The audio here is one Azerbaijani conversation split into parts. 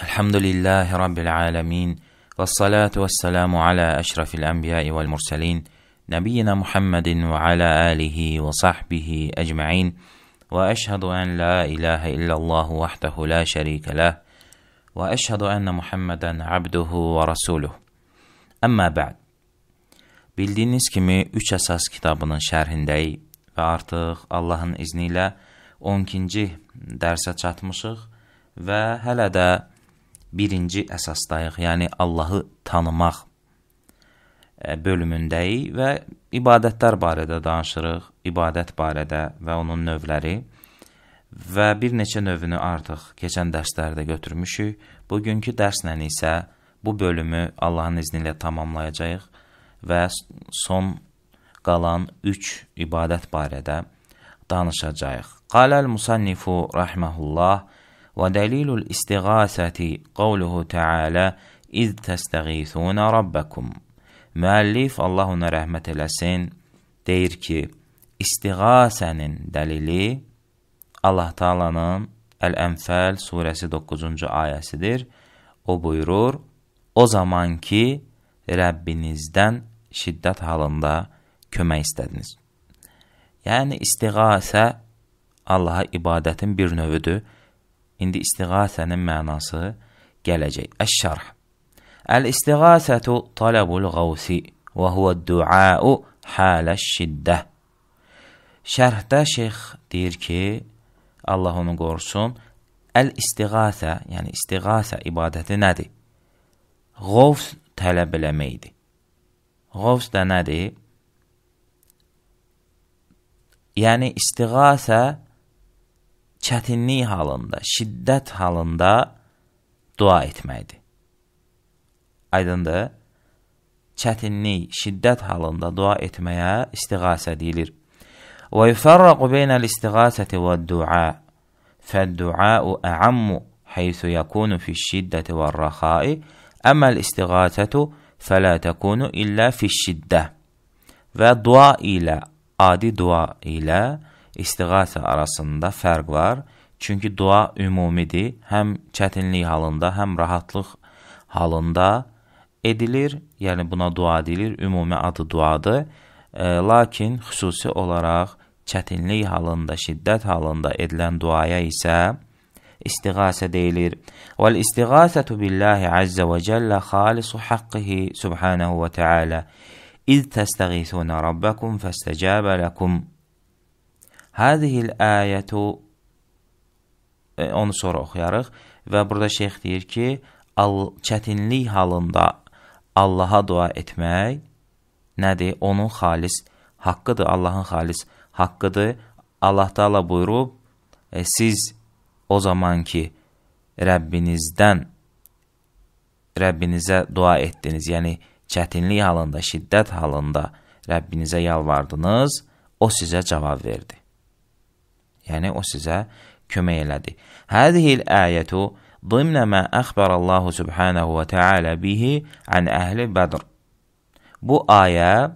Elhamdülillahi Rabbil alemin. Ve salatu ve selamu ala eşrafil enbiyai vel murselin. Nebiyyina Muhammedin ve ala alihi ve sahbihi ecma'in. Ve eşhedü en la ilahe illallah vahdehu la şerike lah. Ve eşhedü enne Muhammeden abduhu ve rasuluh. Əmmə bəd. Bildiyiniz kimi, üç əsas kitabının şərhindəyik və artıq Allahın izni ilə 12-ci dərsə çatmışıq və hələ də birinci əsasdayıq, yəni Allahı tanımaq e, bölümündəyik və ibadətlər barədə danışırıq, ibadət barədə və onun növləri və bir neçə növünü artıq keçən dərslərdə götürmüşük. Bugünkü dərslə isə bu bölümü Allahın izni ilə tamamlayacağıq və son qalan 3 ibadət barədə danışacağıq. Qaləl-Musannifu rəhməhullah ودليل الاستغاثة قوله تعالى iz təstəğithuna rabbakum. Müəllif Allahuna rəhmət eləsin deyir ki, istiğasənin dəlili Allah Taala'nın Əl-Ənfəl surəsi 9-cu ayəsidir. O buyurur: "O zaman ki Rəbbinizdən şiddət halında kömək istədiniz." Yəni istiğasə Allaha ibadətin bir növüdür İndi istiğasənin mənası gələcək. Əş-şərh. Əl-istiğasətu talabul qavsi və huvəd-duau haləş-şiddə. Şərhdə şeyx deyir ki, Allah onu qorusun, əl-istiğasə, yəni istiğasə ibadəti nədir? Qovs tələb eləməkdir. Qovs da nədir? Yəni istiğasə çətinlik halında, şiddət halında dua etməkdir. Aydındır? Çətinlik, şiddət halında dua etməyə istiğasə deyilir. Və yufarraqu beynəl istiğasəti və dua. Fəd-duau əammu heysu yakunu fi şiddəti və rəxai. Əməl istiğasətu fələ təkunu illə fi şiddə. Və dua ilə, adi dua ilə istiğasya arasında fərq var. Çünki dua ümumidir. Həm çətinlik halında, həm rahatlıq halında edilir. Yəni buna dua deyilir. Ümumi adı duadır. E, lakin xüsusi olaraq çətinlik halında, şiddət halında edilən duaya isə istiğasə deyilir. Vəl istiğasətu billahi azza və cəllə xalisu haqqihi subhanahu və təala. İz təstəğisuna rabbakum fəstəcəbə ləkum. Hadihil ayətu onu sonra oxuyarıq və burada şeyx deyir ki, çətinlik halında Allaha dua etmək nədir? Onun xalis haqqıdır, Allahın xalis haqqıdır. Allah Taala buyurub, e, siz o zaman ki Rəbbinizdən Rəbbinizə dua etdiniz, yəni çətinlik halında, şiddət halında Rəbbinizə yalvardınız, o sizə cavab verdi. Yəni o sizə kömək elədi. Hədihil ayətu ضمن ما أخبر الله سبحانه وتعالى به عن أهل بدر. Bu ayə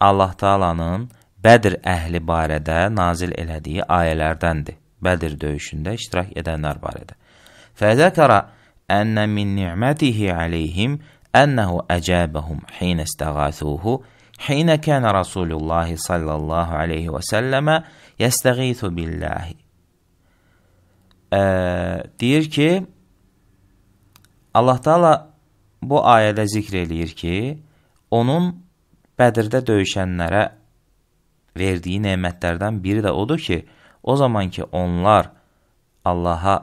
Allah Taala'nın Bədr əhli barədə nazil elədiyi ayələrdəndir. Bədr döyüşündə iştirak edənlər barədə. Fəzəkərə ənnə min ni'mətihi aleyhim ənnəhu əcəbəhum xinə istəğəsuhu xinə kənə Rasulullah sallallahu aleyhi və səlləmə Yəstəğithu billahi. Ə, deyir ki, Allah Taala bu ayədə zikr eləyir ki, onun Bədirdə döyüşənlərə verdiyi nemətlərdən biri də odur ki, o zaman ki onlar Allaha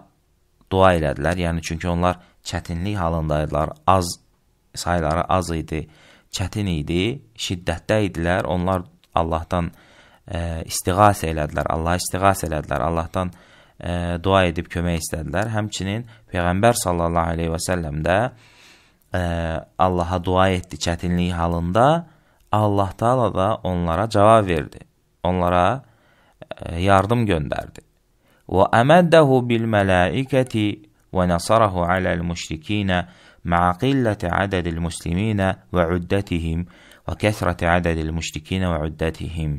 dua elədilər, yəni çünki onlar çətinlik halındaydılar, az sayları az idi, çətin idi, şiddətdə idilər, onlar Allahdan istiğas elədilər, Allaha istiğas elədilər, Allahdan ə, e, dua edib kömək istədilər. Həmçinin Peyğəmbər sallallahu aleyhi və səlləm də ə, e, Allaha dua etdi çətinliyi halında, Allah taala da onlara cavab verdi. Onlara ə, e, yardım göndərdi. Və əməddəhu bil mələikəti və nəsarahu aləl müşrikinə ma'a qilləti ədədil musliminə və üddətihim və və kəsrəti ədədil müşrikinə və üddətihim.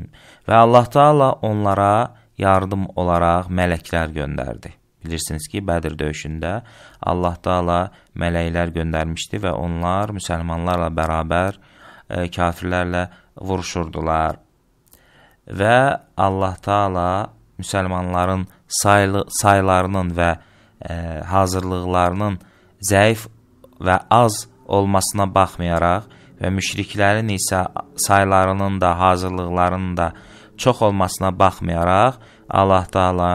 Və Allah Taala onlara yardım olaraq mələklər göndərdi. Bilirsiniz ki, Bədir döyüşündə Allah Taala mələklər göndərmişdi və onlar müsəlmanlarla bərabər e, kafirlərlə vuruşurdular. Və Allah Taala müsəlmanların saylı, saylarının və e, hazırlıqlarının zəif və az olmasına baxmayaraq və müşriklərin isə saylarının da, hazırlıqlarının da çox olmasına baxmayaraq, Allah Taala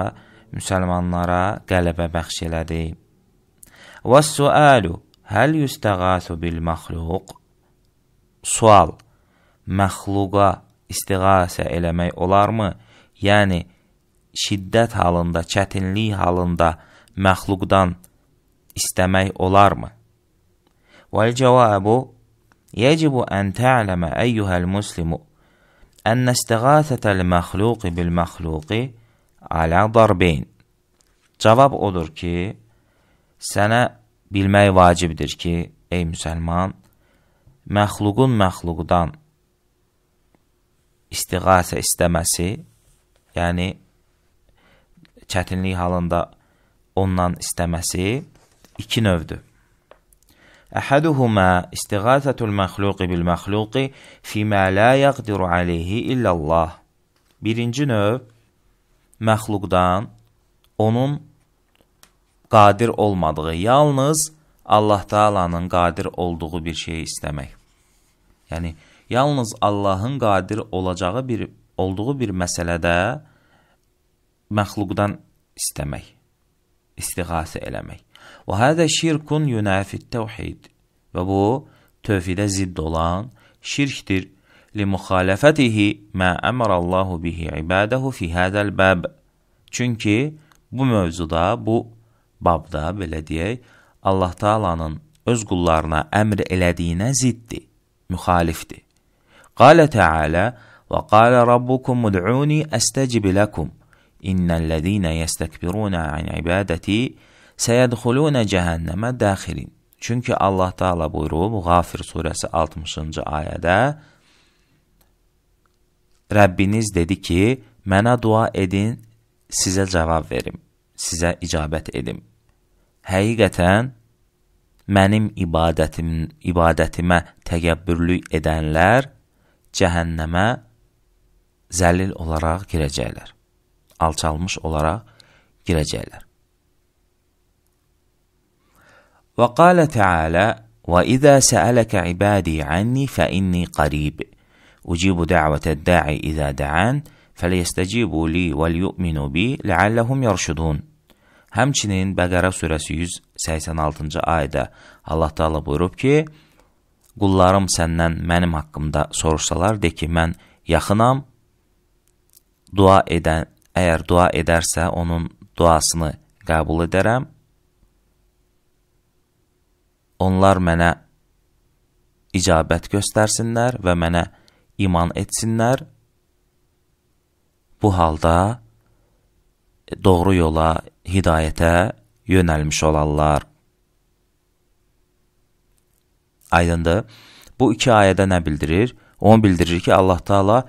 müsəlmanlara qələbə bəxş elədi. Və-sualu həl yustəğasu bil məxluq? Sual: Məxluqa istiğasə eləmək olarmı? Yəni şiddət halında, çətinlik halında məxluqdan istəmək olarmı? Və-cavabu يجب أن تعلم أيها المسلم أن استغاثة المخلوق بالمخلوق على ضربين Cavab odur ki, sənə bilmək vacibdir ki, ey müsəlman, məxluqun məxluqdan istiqasə istəməsi, yəni çətinlik halında ondan istəməsi iki növdür. احدهما استغاثه المəxluq bil-məxluq fima la yaqdiru alayhi illallah. Birinci növ məxluqdan onun qadir olmadığı, yalnız Allah Taala'nın qadir olduğu bir şeyi istəmək. Yəni yalnız Allahın qadir olacağı bir olduğu bir məsələdə məxluqdan istəmək, istiğasə eləmək. Və hədə şirkun yunafit təvhid. Və bu, tövhidə zidd olan şirkdir. Limuxalifətihi mə əmrəllahu bihi ibadəhu fi hədəl bəb. Çünki bu mövzuda, bu babda, belə deyək, Allah Taalanın öz qullarına əmr elədiyinə ziddir, müxalifdir. Qalə Teala və qalə Rabbukum ud'uni əstəcib ləkum. İnnellezîne yestekbirûne an ibadəti Səyədxulunə cəhənnəmə daxilin. Çünki Allah Taala buyurub Qafir surəsi 60-cı ayədə Rəbbiniz dedi ki, mənə dua edin, sizə cavab verim, sizə icabət edim. Həqiqətən mənim ibadətim ibadətimə təkəbbürlük edənlər cəhənnəmə zəlil olaraq girəcəklər. Alçalmış olaraq girəcəklər. وقال تعالى واذا سالك عبادي عني فاني قريب اجيب دعوه الداعي اذا دعان فليستجيبوا li وليؤمنوا bi لعلهم يرشدون Həmçinin Bəqərə surəsi 186-cı ayədə Allah Taala buyurub ki: Qullarım səndən mənim haqqımda soruşsalar de ki, mən yaxınam. Dua edən, əgər dua edərsə onun duasını qəbul edərəm onlar mənə icabət göstərsinlər və mənə iman etsinlər. Bu halda e, doğru yola, hidayətə yönəlmiş olarlar. Aydındır. Bu iki ayədə nə bildirir? Onu bildirir ki, Allah Taala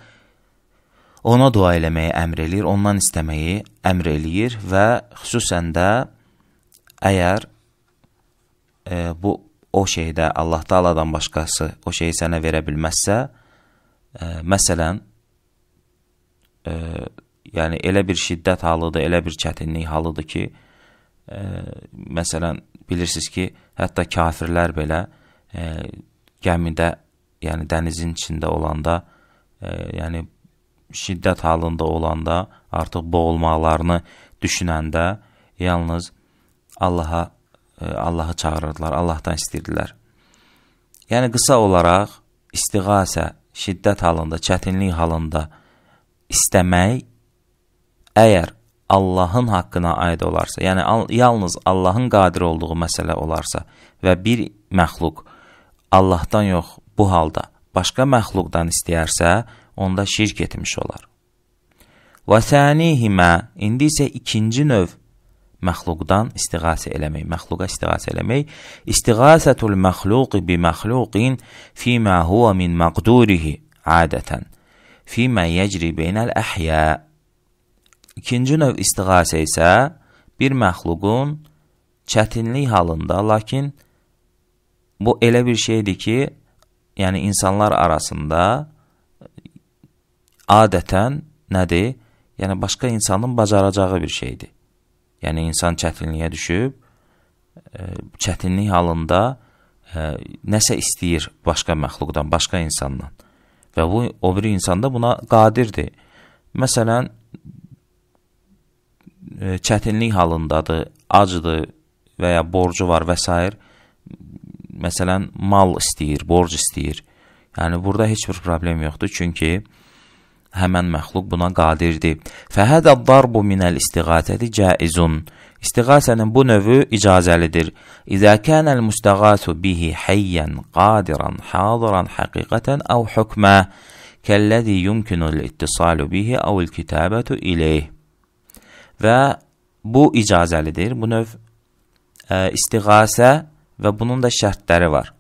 ona dua eləməyi əmr eləyir, ondan istəməyi əmr eləyir və xüsusən də əgər e, bu o şeydə Allah Taaladan başqası o şeyi sənə verə bilməzsə, e, məsələn, e, yəni elə bir şiddət halıdır, elə bir çətinlik halıdır ki, e, məsələn, bilirsiniz ki, hətta kafirlər belə e, gəmidə, yəni dənizin içində olanda, e, yəni şiddət halında olanda, artıq boğulmaqlarını düşünəndə yalnız Allaha E, Allahı çağırırdılar, Allahdan istəyirdilər. Yəni, qısa olaraq, istiqasə şiddət halında, çətinlik halında istəmək, əgər Allahın haqqına aid olarsa, yəni yalnız Allahın qadir olduğu məsələ olarsa və bir məxluq Allahdan yox, bu halda başqa məxluqdan istəyərsə, onda şirk etmiş olar. Və sənihimə, indi isə ikinci növ məxluqdan istiğasə eləmək, məxluqa istiğasə eləmək, istiğasətul məxluq bi məxluqin fima huwa min maqdurihi adətən, fima yecri beynəl əhyə. İkinci növ istiğasə isə bir məxluqun çətinlik halında, lakin bu elə bir şeydir ki, yəni insanlar arasında adətən nədir? Yəni başqa insanın bacaracağı bir şeydir. Yəni insan çətinliyə düşüb e, çətinlik halında ə, e, nəsə istəyir başqa məxluqdan, başqa insandan. Və bu o bir insan da buna qadirdir. Məsələn e, çətinlik halındadır, acıdır və ya borcu var və s. Məsələn mal istəyir, borc istəyir. Yəni burada heç bir problem yoxdur, çünki həmən məxluq buna qadirdir. Fəhədəd-darbu minəl istiğatəti caizun. İstiğasənin bu növü icazəlidir. İzə kənəl müstəğasu bihi hayyan, qadiran, hadiran, həqiqətən əv hukmə kəlləzi yumkinul ittisalu bihi əvil kitabətu ileyh. Və bu icazəlidir. Bu növ ə, e, istiğasə və bunun da şərtləri var.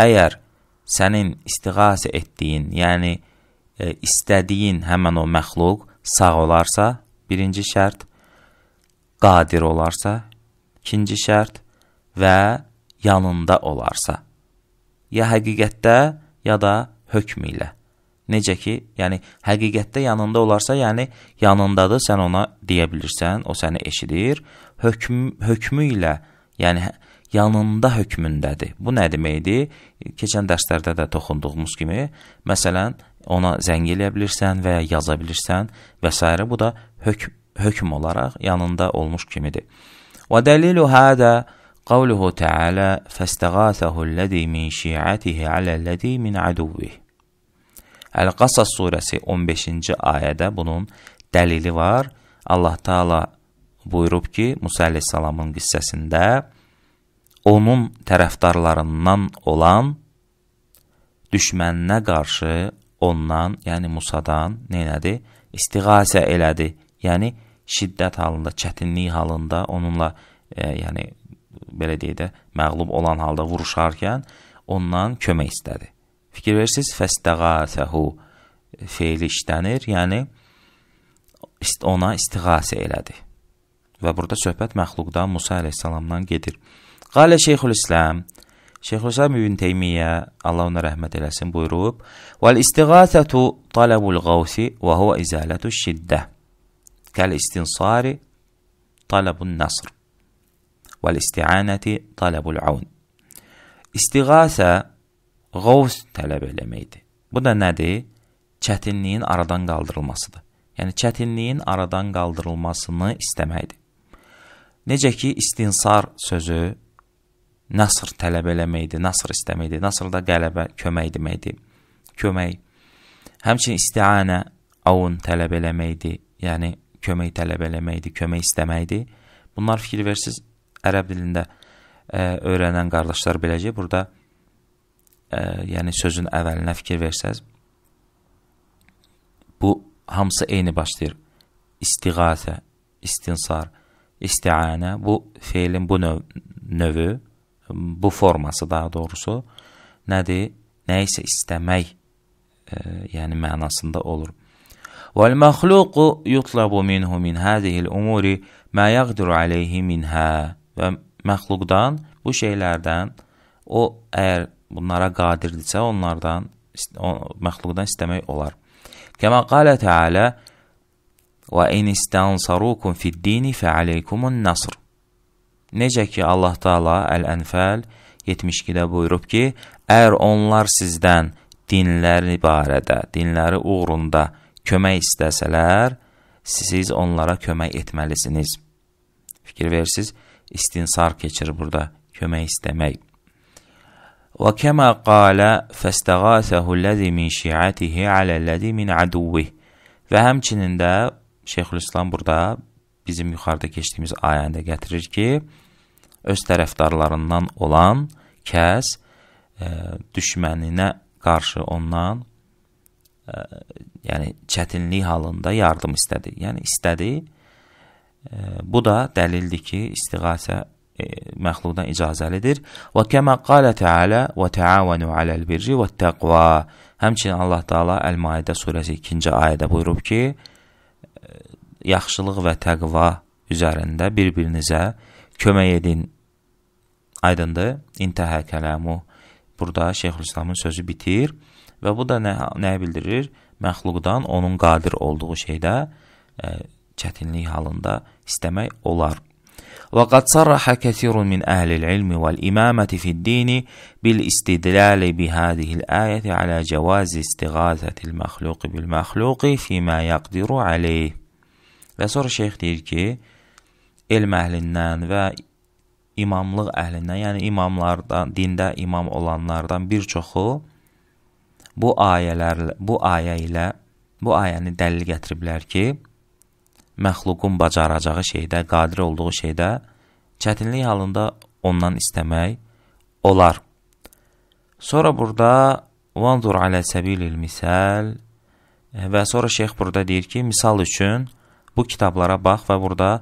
Əgər sənin istiğasə etdiyin, yəni istiğasə e, istədiyin həmən o məxluq sağ olarsa, birinci şərt, qadir olarsa, ikinci şərt və yanında olarsa. Ya həqiqətdə, ya da hökm ilə. Necə ki, yəni həqiqətdə yanında olarsa, yəni yanındadır, sən ona deyə bilirsən, o səni eşidir. Hökm hökmü ilə, yəni hə, yanında hökmündədir. Bu nə deməkdir? Keçən dərslərdə də toxunduğumuz kimi, məsələn, ona zəng eləyə bilirsən və ya yaza bilirsən və s. Bu da hökm, hökm olaraq yanında olmuş kimidir. Və dəlilu hədə qavluhu təala fəstəğathəhu'l-ləzi min şi'atihi alə'l-ləzi min aduvih. Əl-Qasas surəsi 15-ci ayədə bunun dəlili var. Allah Taala buyurub ki, Musa əleyhissalamın qissəsində onun tərəfdarlarından olan düşməninə qarşı ondan, yəni Musadan nə elədi? İstiğasə elədi. Yəni şiddət halında, çətinlik halında onunla, e, yəni belə deyək də, məğlub olan halda vuruşarkən ondan kömək istədi. Fikir verirsiniz, fəstəğasəhu feili işlənir, yəni ona istiğasə elədi. Və burada söhbət məxluqdan, Musa əleyhissalamdan gedir. Qalə Şeyxül İslam, Şeyxülislam ibn Teymiyyə, Allah ona rəhmət eləsin, buyurub: "Vəl istiğasətu talabul qavsi və huwa izalatu şiddə. Kəl istinsari talabun nasr. Vəl isti'anati talabul aun." İstiğasə qavs tələb eləməkdir. Bu da nədir? Çətinliyin aradan qaldırılmasıdır. Yəni çətinliyin aradan qaldırılmasını istəməkdir. Necə ki istinsar sözü Nasr tələb eləməkdir, nasr istəməkdir, nasrda qələbə kömək deməkdir, kömək. Həmçinin istianə, avun tələb eləməkdir, yəni kömək tələb eləməkdir, kömək istəməkdir. Bunlar fikir versiz, ərəb dilində ə, e, öyrənən qardaşlar biləcək, burada ə, e, yəni sözün əvvəlinə fikir versəz, bu hamısı eyni başlayır. İstiğatə, istinsar, istianə, bu feilin bu növ, növü, bu forması daha doğrusu nədir? Nəyisə istəmək, e, yəni mənasında olur. وَالْمَخْلُوقُ يُطْلَبُ مِنْهُ مِنْ هَذِهِ الْأُمُورِ مَا يَقْدُرُ عَلَيْهِ مِنْهَا Və məxluqdan, bu şeylərdən, o əgər bunlara qadirdirsə, onlardan, o, məxluqdan istəmək olar. Kəmə qalə Teala وَاِنْ اِسْتَنْصَرُوكُمْ فِي الدِّينِ فَعَلَيْكُمُ النَّصْرِ Necə ki, Allah Taala Əl-Ənfəl 72-də buyurub ki, əgər onlar sizdən dinləri barədə, dinləri uğrunda kömək istəsələr, siz onlara kömək etməlisiniz. Fikir versiniz, istinsar keçir burada, kömək istəmək. Və kəmə qalə fəstəğasəhullədhi min şiətihi aləllədi min əduvvih. Və həmçinin də Şeyxülislam burada bizim yuxarıda keçdiyimiz ayəndə gətirir ki, öz tərəfdarlarından olan kəs ə, e, düşməninə qarşı ondan ə, e, yəni çətinlik halında yardım istədi. Yəni istədi. Ə, e, bu da dəlildir ki, istiğasə məxluqdan icazəlidir. Və kəmə qalə Teala və təavanu aləl birri və təqva. Həmçinin Allah Taala Əl-Maidə surəsi 2-ci ayədə buyurub ki, yaxşılıq və təqva üzərində bir-birinizə kömək edin Aydındır? İntəhə kələmu. Burada Şeyxülislamın sözü bitir və bu da nə, nəyə bildirir? Məxluqdan onun qadir olduğu şeydə ə, e, çətinlik halında istəmək olar. وقد صرح كثير من أهل العلم والإمامة في الدين بالاستدلال بهذه الآية على جواز استغاثة المخلوق بالمخلوق فيما يقدر عليه. Və sonra şeyx deyir ki, elm əhlindən və imamlıq əhlindən, yəni imamlardan, dində imam olanlardan bir çoxu bu ayələrlə, bu ayə ilə bu ayəni dəlil gətiriblər ki, məxluqun bacaracağı şeydə, qadir olduğu şeydə çətinlik halında ondan istəmək olar. Sonra burada vanzur alə səbilil misal və sonra şeyx burada deyir ki, misal üçün bu kitablara bax və burada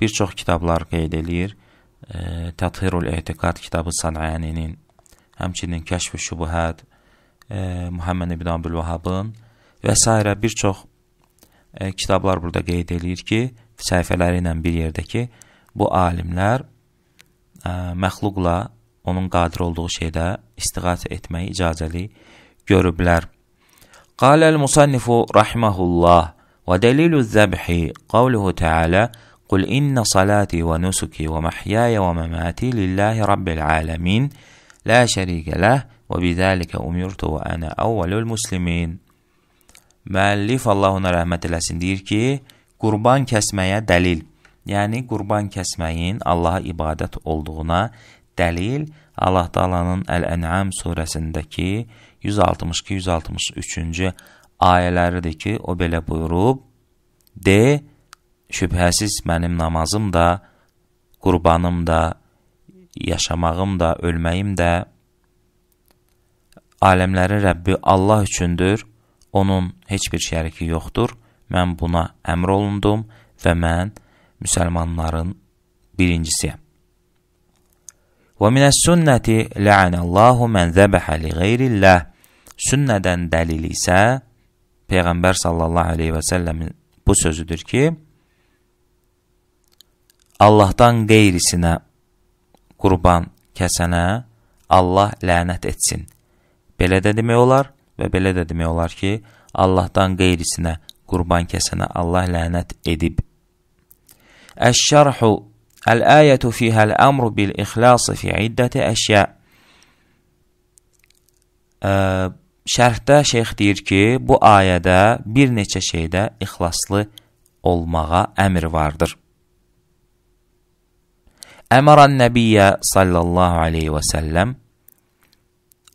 bir çox kitablar qeyd eləyir. Təthirul Etiqad kitabı Sanayinin, həmçinin Kəşf-i Şübuhət, Muhammed ibn Abdülvahabın və s. bir çox kitablar burada qeyd eləyir ki, səhifələri ilə bir yerdəki bu alimlər məxluqla onun qadir olduğu şeydə istiqat etməyi icazəli görüblər. Qaləl-Musannifu rahiməhullah və dəlilü-zəbhi qavluhu təalə قل إن صلاتي ونسكي ومحياي ومماتي لله رب العالمين لا شريك له وبذəlika umirtu və ənə əvvəlül muslimin. Müəllif Allah ona rəhmət eləsin deyir ki, qurban kəsməyə dəlil, yəni qurban kəsməyin Allaha ibadət olduğuna dəlil Allah Taala'nın Əl-Ən'am surəsindəki 162-163-cü ayələridir ki, o belə buyurub: "De, şübhəsiz mənim namazım da, qurbanım da, yaşamağım da, ölməyim də aləmlərin Rəbbi Allah üçündür, onun heç bir şəriki yoxdur. Mən buna əmr olundum və mən müsəlmanların birincisiyəm. Və minəs sünnəti lə'anəllahu mən zəbəhə li qeyrilləh. Sünnədən dəlil isə Peyğəmbər sallallahu aleyhi və səlləmin bu sözüdür ki, Allahdan qeyrisinə qurban kəsənə Allah lənət etsin. Belə də demək olar və belə də demək olar ki, Allahdan qeyrisinə qurban kəsənə Allah lənət edib. Əş-şərhu Əl-əyətü fihəl əmru bil-ixlası fi iddəti əşyə Şərhdə şeyx deyir ki, bu ayədə bir neçə şeydə ixlaslı olmağa əmr vardır. أمر النبي صلى الله عليه وسلم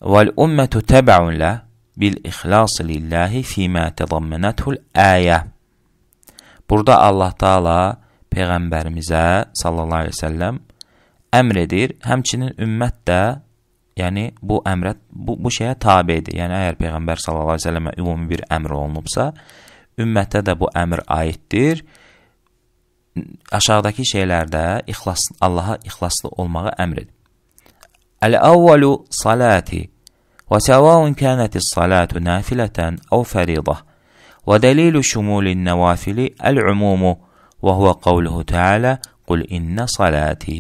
والأمة تبع له بالixlas lillahi fima tadammanatuhu ayə. Burada Allah Taala peyğəmbərimizə sallallahu əleyhi və səlləm əmr edir. Həmçinin ümmət də yəni bu əmrə bu, bu şeyə tabedir. Yəni əgər peyğəmbər sallallahu əleyhi və səlləmə ümumi bir əmr olunubsa, ümmətə də bu əmr aiddir aşağıdakı şeylərdə ixlas, Allaha ixlaslı olmağa əmr edib. Əl-əvvəlu salati və səvavun kənəti salatu nafilətən əv fəridah və dəlilu şumulin nəvafili əl-umumu və huvə qavluhu tealə qul innə salati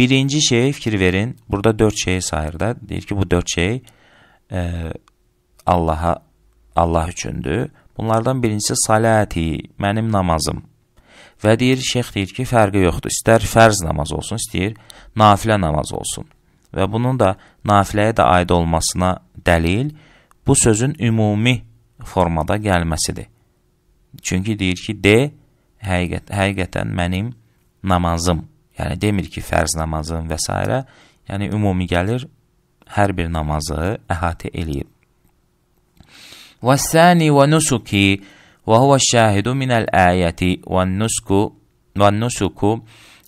Birinci şeyə fikir verin, burada dörd şeyi sayır da, deyir ki, bu dörd şey e, Allaha, Allah üçündür. Bunlardan birincisi salati, mənim namazım. Və deyir, şeyx deyir ki, fərqi yoxdur. İstər fərz namaz olsun, istəyir nafilə namaz olsun. Və bunun da nafiləyə də aid olmasına dəlil bu sözün ümumi formada gəlməsidir. Çünki deyir ki, de, həqiqət, həqiqətən mənim namazım, yəni demir ki, fərz namazım və s. Yəni, ümumi gəlir, hər bir namazı əhatə eləyir. Və səni və nusuki وهو الشاهد من الآية والنسك والنسك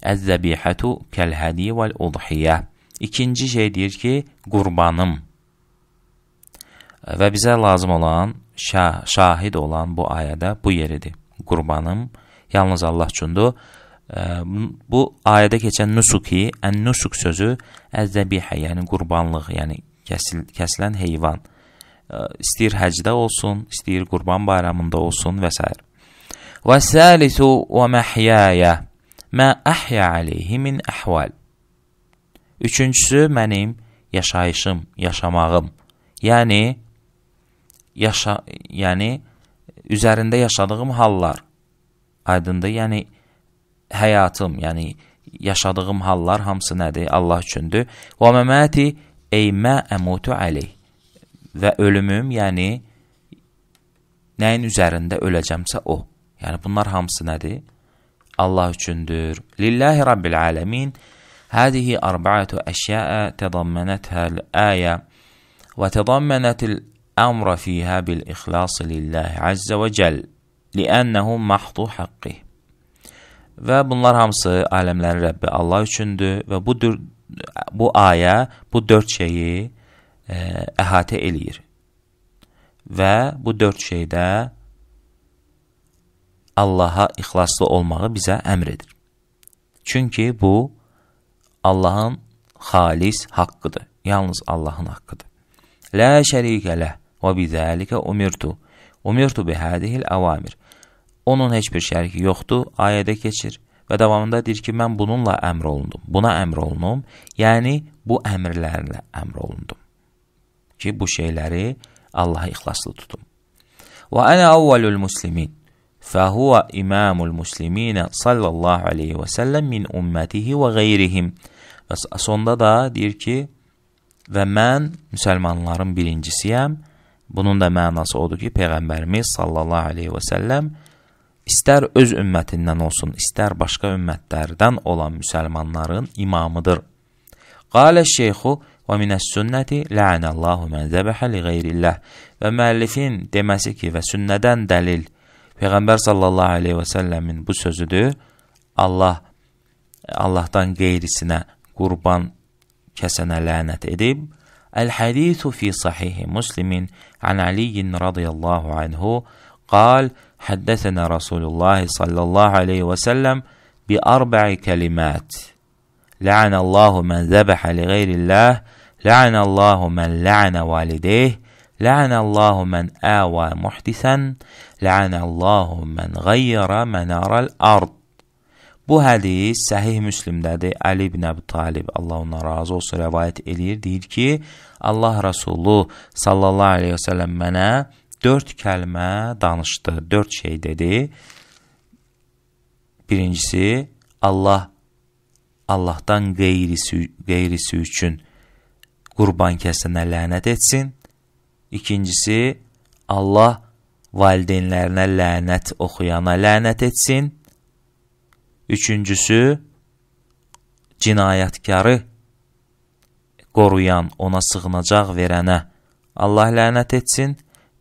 الزبيحة كالهدي والأضحية İkinci şey deyir ki, qurbanım və bizə lazım olan, şah, şahid olan bu ayədə bu yeridir. Qurbanım yalnız Allah üçündür. Bu ayədə keçən nusuki, ən-nusuk sözü əz-zəbihə, yəni qurbanlıq, yəni kəsil, kəsilən heyvan istəyir həcdə olsun, istəyir Qurban bayramında olsun və s. Və səlisu və məhyaya mə əhya aleyhi min əhval. Üçüncüsü mənim yaşayışım, yaşamağım. Yəni yaşa yəni üzərində yaşadığım hallar. Aydındır? Yəni həyatım, yəni yaşadığım hallar hamısı nədir? Allah üçündür. Və məməti eymə əmutu aleyh və ölümüm, yəni nəyin üzərində öləcəmsə o. Yəni bunlar hamısı nədir? Allah üçündür. Lillahi Rabbil aləmin. Hədihi arbaatu əşya'a tədammanatha al-aya və tədammanat al-amra fiha bil-ikhlas lillahi azza və cəll, li'annahu mahdu haqqih. Və bunlar hamısı aləmlərin Rəbbi Allah üçündür və bu bu ayə bu dörd şeyi E, əhatə eləyir. Və bu dörd şeydə Allaha ixlaslı olmağı bizə əmr edir. Çünki bu, Allahın xalis haqqıdır. Yalnız Allahın haqqıdır. Lə şərikə ləh və bizəlikə umirtu. Umirtu bihədihil əvamir. Onun heç bir şəriki yoxdur, ayədə keçir və davamında deyir ki, mən bununla əmr olundum, buna əmr olunum, yəni bu əmrlərlə əmr olundum ki, bu şeyləri Allaha ixlaslı tutum. Və ənə əvvəlül muslimin, fəhuvə imamul musliminə sallallahu aleyhi və səlləm min ümmətihi və qeyrihim. Və sonda da deyir ki, və mən müsəlmanların birincisiyəm. Bunun da mənası odur ki, Peyğəmbərimiz sallallahu aleyhi və səlləm istər öz ümmətindən olsun, istər başqa ümmətlərdən olan müsəlmanların imamıdır. Qalə şeyxu, ومن السنة لعن الله من ذبح لغير الله ve müellifin demesi ki ve sünneden delil Peygamber sallallahu aleyhi ve sellemin bu sözüdür. Allah Allah'tan qeyrisinə qurban kəsənə lənət edib. الحديث في صحيح مسلم عن علي رضي الله عنه قال حدثنا رسول الله صلى الله عليه وسلم بأربع كلمات لعن الله من ذبح لغير الله La'anallahu mən la'ana valideyh, la'anallahu mən əva muhtisən, la'anallahu mən qayyara mənaral ard. Bu hədis Səhih Müslimdədir. Əli ibn Əbi Talib, Allah ondan razı olsun, rəvayət eləyir. Deyir ki, Allah Rəsulu sallallahu aleyhi və sələm mənə dörd kəlmə danışdı, dörd şey dedi. Birincisi, Allah Allahdan qeyrisi, qeyrisi üçün qurban kəsənə lənət etsin. İkincisi, Allah valideynlərinə lənət oxuyana lənət etsin. Üçüncüsü, cinayətkarı qoruyan, ona sığınacaq verənə Allah lənət etsin.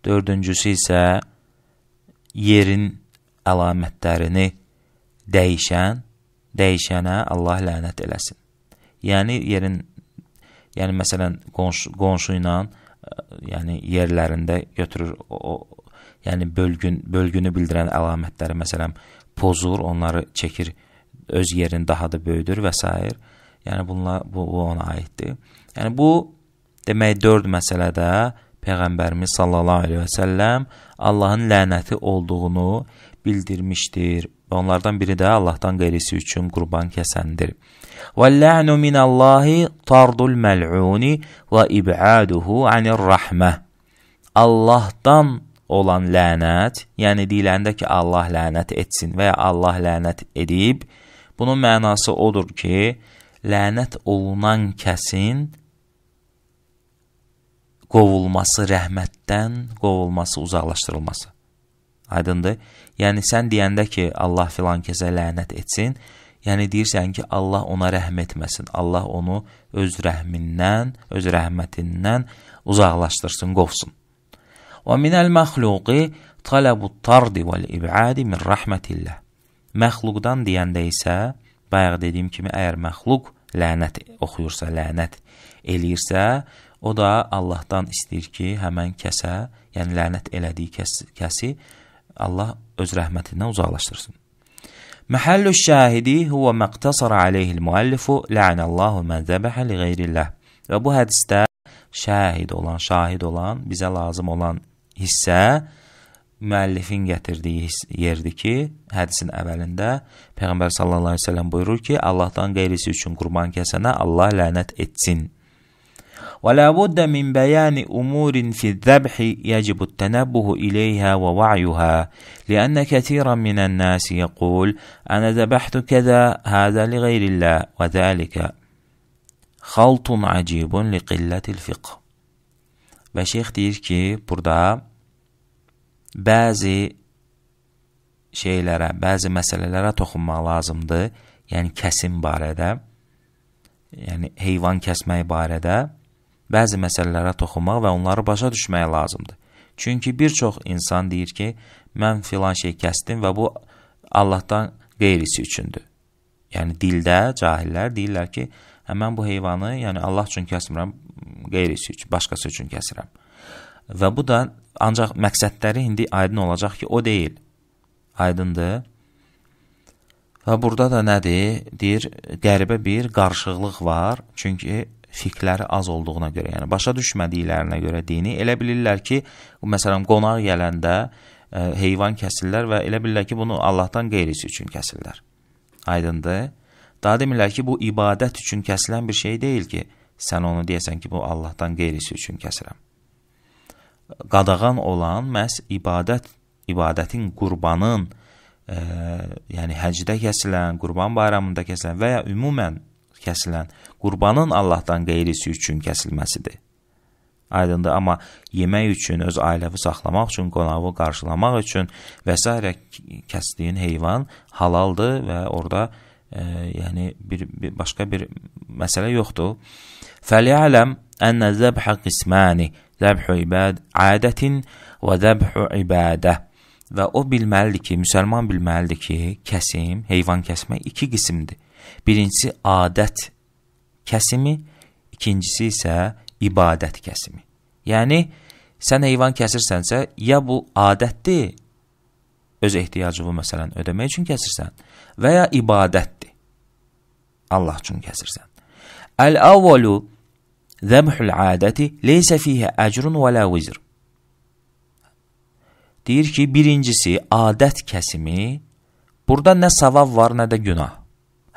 Dördüncüsü isə yerin əlamətlərini dəyişən, dəyişənə Allah lənət eləsin. Yəni, yerin yəni məsələn qonşu qonşu ilə e, yəni yerlərində götürür o, o yəni bölgün bölgünü bildirən əlamətləri məsələn pozur, onları çəkir, öz yerini daha da böyüdür və s. Yəni bunlar bu, bu ona aiddir. Yəni bu demək 4 məsələdə peyğəmbərimiz sallallahu əleyhi və səlləm Allahın lənəti olduğunu bildirmişdir və onlardan biri də Allahdan qeyrisi üçün qurban kəsəndir. وَاللَّعْنُ مِنَ اللَّهِ طَرْضُ الْمَلْعُونِ وَإِبْعَادُهُ عَنِ الرَّحْمَةِ Allahdan olan lənət, yəni deyiləndə ki, Allah lənət etsin və ya Allah lənət edib, bunun mənası odur ki, lənət olunan kəsin qovulması, rəhmətdən qovulması, uzaqlaşdırılması. Aydındır? Yəni sən deyəndə ki, Allah filan kəsə lənət etsin, yəni deyirsən ki, Allah ona rəhm etməsin. Allah onu öz rəhmindən, öz rəhmətindən uzaqlaşdırsın, qovsun. Və minəl məxluqi taləbut tardi vəl ibadi min rəhmətillah. Məxluqdan deyəndə isə, bayaq dediyim kimi, əgər məxluq lənət oxuyursa, lənət eləyirsə, o da Allahdan istəyir ki, həmən kəsə, yəni lənət elədiyi kəs, kəsi Allah öz rəhmətindən uzaqlaşdırsın. Məhəllü şahidi huvə məqtəsara aleyhil müəllifu lənəllahu mən zəbəhə li qeyrilləh. Və bu hədisdə şahid olan, şahid olan, bizə lazım olan hissə müəllifin gətirdiyi yerdir ki, hədisin əvvəlində Peyğəmbər sallallahu əleyhi və səlləm buyurur ki, Allahdan qeyrisi üçün qurban kəsənə Allah lənət etsin. ولا بد من بيان امور في الذبح يجب التنبه اليها ووعيها لان كثيرا من الناس يقول انا ذبحت كذا هذا لغير الله وذلك xaltun acibun li qillətil fiqh. Və şeyx deyir ki, burada bəzi şeylərə, bəzi məsələlərə toxunmaq lazımdır. Yəni kəsim barədə, yəni heyvan kəsmək barədə bəzi məsələlərə toxunmaq və onları başa düşmək lazımdır. Çünki bir çox insan deyir ki, mən filan şey kəsdim və bu Allahdan qeyrisi üçündür. Yəni dildə cahillər deyirlər ki, hə mən bu heyvanı, yəni Allah üçün kəsmirəm, qeyrisi üçün, başqası üçün kəsirəm. Və bu da ancaq məqsədləri indi aydın olacaq ki, o deyil. Aydındır? Və burada da nədir? Deyir, qəribə bir qarışıqlıq var. Çünki fikirləri az olduğuna görə, yəni başa düşmədiklərinə görə dini elə bilirlər ki, məsələn, qonaq gələndə ə, e, heyvan kəsirlər və elə bilirlər ki, bunu Allahdan qeyrisi üçün kəsirlər. Aydındır? Daha demirlər ki, bu ibadət üçün kəsilən bir şey deyil ki, sən onu deyəsən ki, bu Allahdan qeyrisi üçün kəsirəm. Qadağan olan məhz ibadət, ibadətin, qurbanın, ə, e, yəni həcdə kəsilən, qurban bayramında kəsilən və ya ümumən kəsilən qurbanın Allahdan qeyrisi üçün kəsilməsidir. Aydındır, amma yemək üçün, öz ailəvi saxlamaq üçün, qonağı qarşılamaq üçün və s. kəsdiyin heyvan halaldır və orada e, yəni bir, bir başqa bir məsələ yoxdur. Fəliyələm ənnə zəbhə qisməni, zəbhü ibad, adətin və zəbhü ibadə. Və o bilməlidir ki, müsəlman bilməlidir ki, kəsim, heyvan kəsmək iki qismdir. Birincisi adət kəsimi, ikincisi isə ibadət kəsimi. Yəni, sən heyvan kəsirsənsə, ya bu adətdir, öz ehtiyacını məsələn ödəmək üçün kəsirsən və ya ibadətdir, Allah üçün kəsirsən. Əl-əvvəlu zəmhül adəti leysə fihə əcrun və lə vizr. Deyir ki, birincisi, adət kəsimi, burada nə savab var, nə də günah.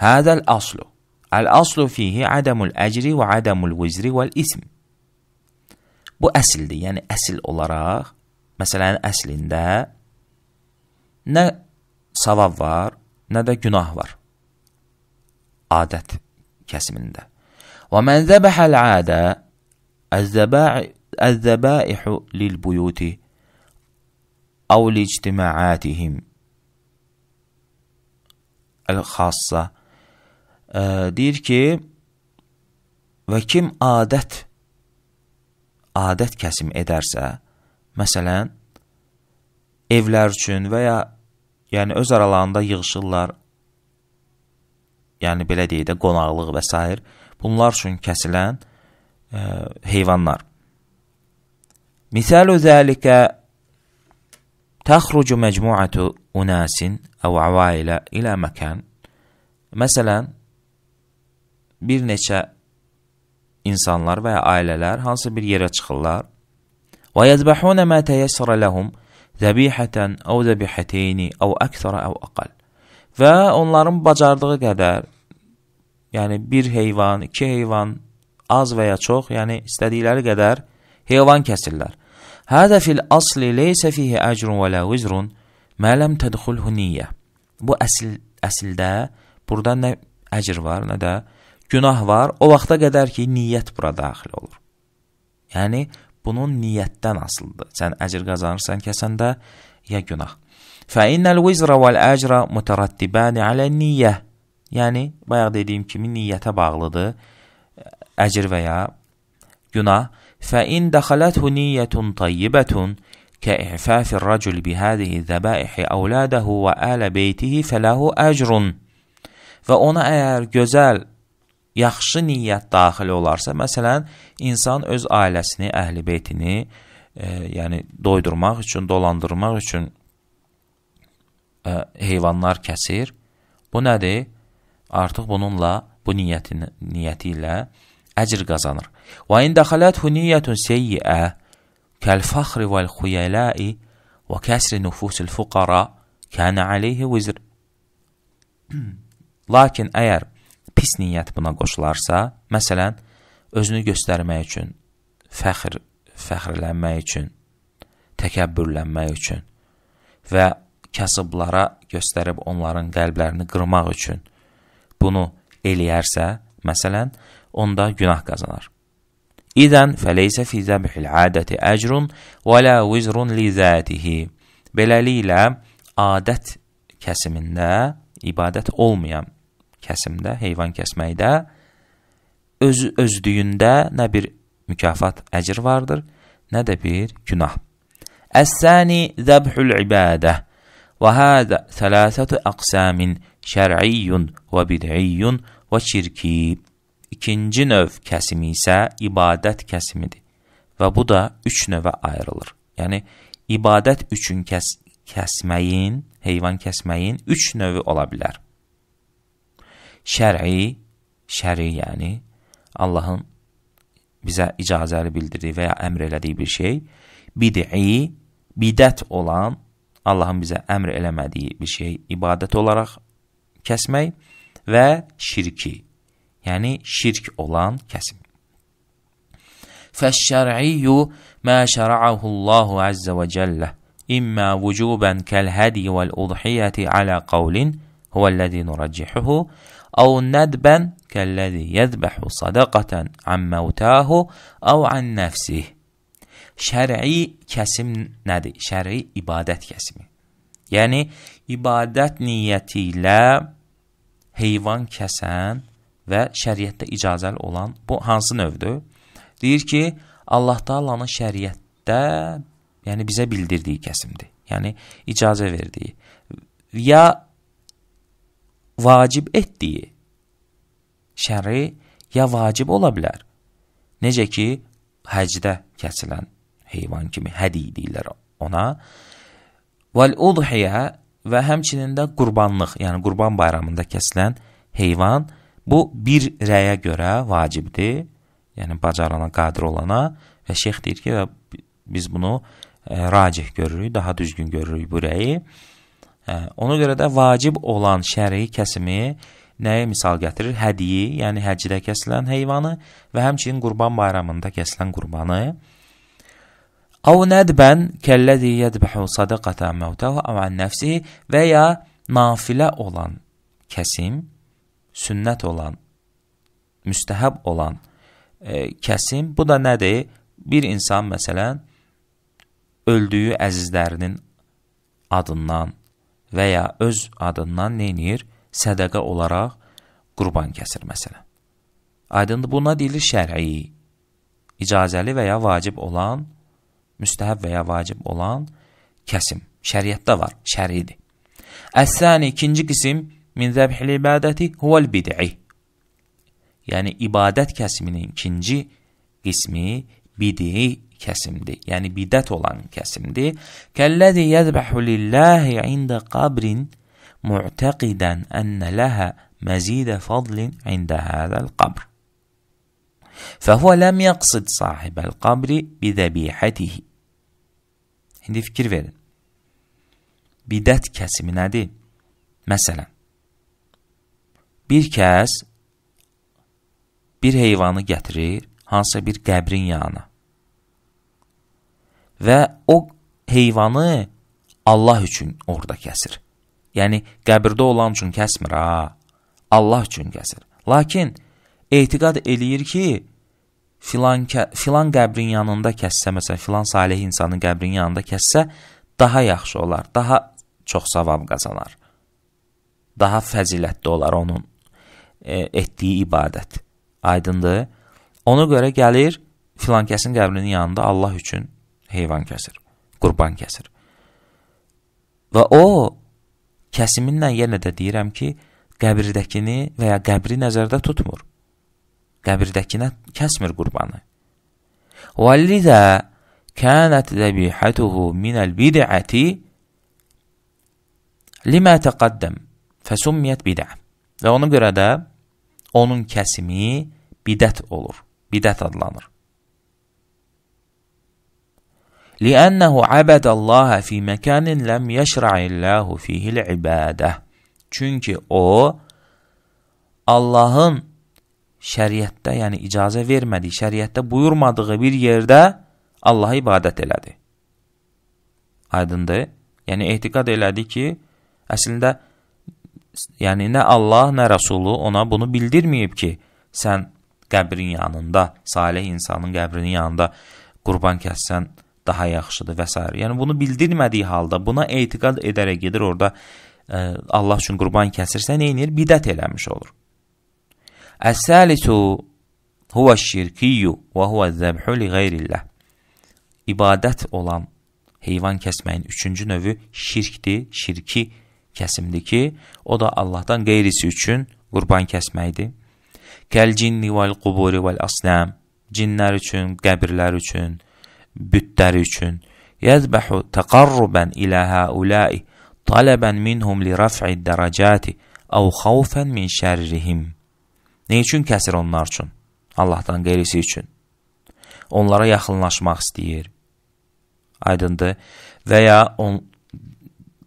Hədəl aslu. الأصل فيه عدم الأجر وعدم الوزر والإثم Bu əsildir. Yəni əsil olaraq, məsələn, əslində nə savab var, nə də günah var. Adət kəsimində. Və mən zəbəhəl ədə əzzəbəixu lil buyuti əvli ictimaətihim əl-xassa ə, deyir ki, və kim adət, adət kəsim edərsə, məsələn, evlər üçün və ya yəni öz aralarında yığışırlar, yəni belə deyək də, qonaqlıq və s. bunlar üçün kəsilən ə, e, heyvanlar. Misəlu zəlikə təxrucu məcmuatu unasin əv availə ilə məkan. Məsələn, bir neçə insanlar və ya ailələr hansı bir yerə çıxırlar. Və yəzbəhunə mə təyəssərə ləhum zəbihətən əv zəbihəteyni əv əksərə əv əqəl. Və onların bacardığı qədər, yəni bir heyvan, iki heyvan, az və ya çox, yəni istədikləri qədər heyvan kəsirlər. Hədə fil asli leysə fihi əcrun və lə vizrun mələm tədxulhu niyyə. Bu əsil, əsildə burada nə əcr var, nə də günah var, o vaxta qədər ki, niyyət bura daxil olur. Yəni, bunun niyyətdən asılıdır. Sən əcr qazanırsan kəsəndə, ya günah. فَاِنَّ الْوِزْرَ وَالْاَجْرَ مُتَرَتِّبَانِ عَلَى نِيَّةِ Yəni, bayaq dediyim kimi niyyətə bağlıdır, əcr və ya günah. فَاِنْ دَخَلَتْهُ نِيَّةٌ طَيِّبَةٌ كَإِحْفَافِ الرَّجُلِ بِهَذِهِ الذَّبَائِحِ أَوْلَادَهُ وَآلَ بَيْتِهِ فَلَهُ أَجْرٌ Və ona əgər gözəl yaxşı niyyət daxil olarsa, məsələn, insan öz ailəsini, əhli beytini, e, yəni doydurmaq üçün, dolandırmaq üçün e, heyvanlar kəsir. Bu nədir? Artıq bununla, bu niyyətin, niyyəti ilə əcr qazanır. Və in daxaləthu niyyətun seyyiə kəlfəxri vəl xuyələi və kəsri nufusil fuqara kənə aleyhi vizr. Lakin əgər pis niyyət buna qoşularsa, məsələn, özünü göstərmək üçün, fəxr, fəxrlənmək üçün, təkəbbürlənmək üçün və kasıblara göstərib onların qəlblərini qırmaq üçün bunu eləyərsə, məsələn, onda günah qazanar. İdən fəleysə fi zəbhil adəti əcrun və la vizrun li zətihi. Beləliklə, adət kəsimində ibadət olmayan kəsimdə, heyvan kəsməkdə öz özlüyündə nə bir mükafat, əcr vardır, nə də bir günah. Əs-sani zəbhul ibadə və hədə thələsətü əqsəmin şər'iyyun və bid'iyyun və şirki. İkinci növ kəsimi isə ibadət kəsimidir və bu da üç növə ayrılır. Yəni, ibadət üçün kəs kəsməyin, heyvan kəsməyin üç növü ola bilər şəri, şəri yəni Allahın bizə icazəli bildirdiyi və ya əmr elədiyi bir şey, bid'i, bidət olan Allahın bizə əmr eləmədiyi bir şey ibadət olaraq kəsmək və şirki, yəni şirk olan kəsim. Fəşşər'iyyu mə şəra'ahullahu əzzə və cəlləh imma vücuban kəlhədi vəl-udhiyyəti alə qavlin huvəl-ləzi nuraccihuhu أو ندبا كالذي يذبح صدقة عن موتاه أو عن نفسه Şər'i kəsim nədir? Şər'i ibadət kəsimi. Yəni, ibadət niyyəti ilə heyvan kəsən və şəriətdə icazəli olan bu hansı növdür? Deyir ki, Allah Taala'nın şəriətdə, yəni bizə bildirdiyi kəsimdir. Yəni icazə verdiyi. Ya vacib etdiyi şəri ya vacib ola bilər. Necə ki, həcdə kəsilən heyvan kimi hədi deyirlər ona. Vəl-udhiyə və həmçinin də qurbanlıq, yəni qurban bayramında kəsilən heyvan bu bir rəyə görə vacibdir. Yəni bacarana, qadir olana və şeyx deyir ki, biz bunu e, racih görürük, daha düzgün görürük bu rəyi. Hə, ona görə də vacib olan şəri kəsimi nəyə misal gətirir? Hədiyi, yəni həcdə kəsilən heyvanı və həmçinin qurban bayramında kəsilən qurbanı. Av nədbən kəlləzi yədbəhu sadaqata məvtəhu av an nəfsihi və ya nafilə olan kəsim, sünnət olan, müstəhəb olan e, kəsim, bu da nədir? Bir insan, məsələn, öldüyü əzizlərinin adından, və ya öz adından neynir? Sədəqə olaraq qurban kəsir məsələn. Aydındır, buna deyilir şər'i, icazəli və ya vacib olan, müstəhəb və ya vacib olan kəsim. Şəriətdə var, şəridir. Əs-səni, ikinci qisim, min zəbhil ibadəti huvəl bid'i. Yəni, ibadət kəsiminin ikinci qismi bidi kəsimdir. Yəni bidət olan kəsimdir. Kəlləzi yəzbəhu lillahi ində qabrin mu'taqidan ənə ləhə məzidə fadlin ində hədəl qabr. Fəhvə ləm yəqsid sahibəl qabri bidəbihətihi. İndi fikir verin. Bidət kəsimi nədir? Məsələn, bir kəs bir heyvanı gətirir hansısa bir qəbrin yanına və o heyvanı Allah üçün orada kəsir. Yəni, qəbirdə olan üçün kəsmir, ha, Allah üçün kəsir. Lakin, etiqad eləyir ki, filan, filan qəbrin yanında kəssə, məsələn, filan salih insanın qəbrin yanında kəssə, daha yaxşı olar, daha çox savab qazanar. Daha fəzilətli olar onun e, etdiyi ibadət. Aydındır. Ona görə gəlir filankəsin qəbrinin yanında Allah üçün heyvan kəsir, qurban kəsir. Və o kəsiminlə yenə də deyirəm ki, qəbirdəkini və ya qəbri nəzərdə tutmur. Qəbirdəkinə kəsmir qurbanı. Və lidə kənət zəbihətuhu minəl bidəəti limə təqəddəm fəsummiyyət bidə. Və ona görə də onun kəsimi bidət olur, bidət adlanır. لأنه عبد Allah fi mekanin ləm yəşra'illahu fihil ibadə. Çünki o Allahın şəriətdə, yəni icazə vermədiyi, şəriətdə buyurmadığı bir yerdə Allaha ibadət elədi. Aydındır? Yəni etiqad elədi ki, əslində yəni nə Allah, nə Rəsulu ona bunu bildirməyib ki, sən qəbrin yanında, salih insanın qəbrinin yanında qurban kəssən, daha yaxşıdır və s. Yəni bunu bildirmədiyi halda buna etiqad edərək gedir orada ə, e, Allah üçün qurban kəsirsə nə edir? Bidət eləmiş olur. Əs-səlisu huva şirkiyyu və huva zəbhu li qeyrillah. İbadət olan heyvan kəsməyin üçüncü növü şirkdir, şirki kəsimdir ki, o da Allahdan qeyrisi üçün qurban kəsməkdir. Kəl cinni vəl quburi vəl asnəm, cinlər üçün, qəbirlər üçün, bütləri üçün yəzbəhu təqarruban ilə haulai talaban minhum li raf'i dərəcati aw xawfan min şərrihim. Nə üçün kəsir onlar üçün? Allahdan qeyrisi üçün. Onlara yaxınlaşmaq istəyir. Aydındır? Və ya on,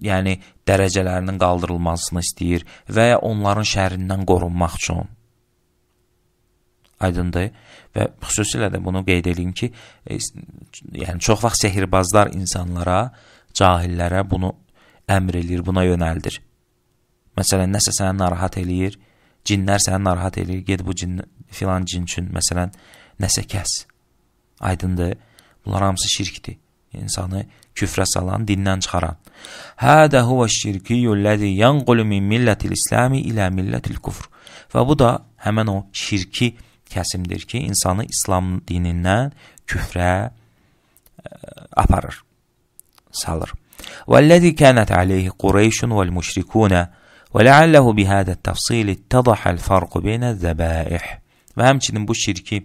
yəni dərəcələrinin qaldırılmasını istəyir və ya onların şərrindən qorunmaq üçün. Aydındır? Və xüsusilə də bunu qeyd edeyim ki, e, yəni çox vaxt sehirbazlar insanlara, cahillərə bunu əmr eləyir, buna yönəldir. Məsələn, nəsə səni narahat eləyir, cinlər səni narahat eləyir, ged bu cin, filan cin üçün, məsələn, nəsə kəs. Aydındır, bunlar hamısı şirkdir. İnsanı küfrə salan, dindən çıxaran. Hədə huvə şirkiyyü ləzi yanqulu min millətil İsləmi ilə millətil kufr. Və bu da həmən o şirki kəsimdir ki, insanı İslam dinindən küfrə e, aparır, salır. والذي كانت عليه قريش والمشركون ولعله بهذا التفصيل اتضح الفرق بين الذبائح və həmçinin bu şirki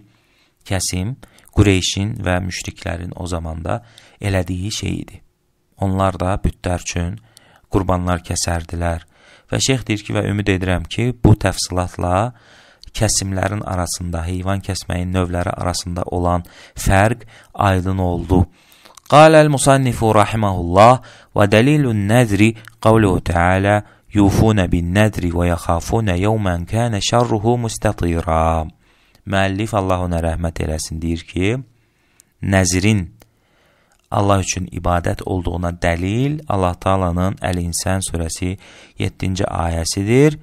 kəsim Qureyşin və müşriklərin o zamanda elədiyi şey idi. Onlar da bütlər üçün qurbanlar kəsərdilər və şeyx deyir ki və ümid edirəm ki bu təfsilatla kəsimlərin arasında, heyvan kəsməyin növləri arasında olan fərq aydın oldu. Qaləl musannifu rahiməhullah və dəlilun nəzri qavluhu tealə yufunə bin nədri və yaxafunə yevmən kənə şərruhu müstətira. Müəllif Allah ona rəhmət eləsin deyir ki, nəzirin Allah üçün ibadət olduğuna dəlil Allah Taalanın Əl-İnsan surəsi 7-ci ayəsidir.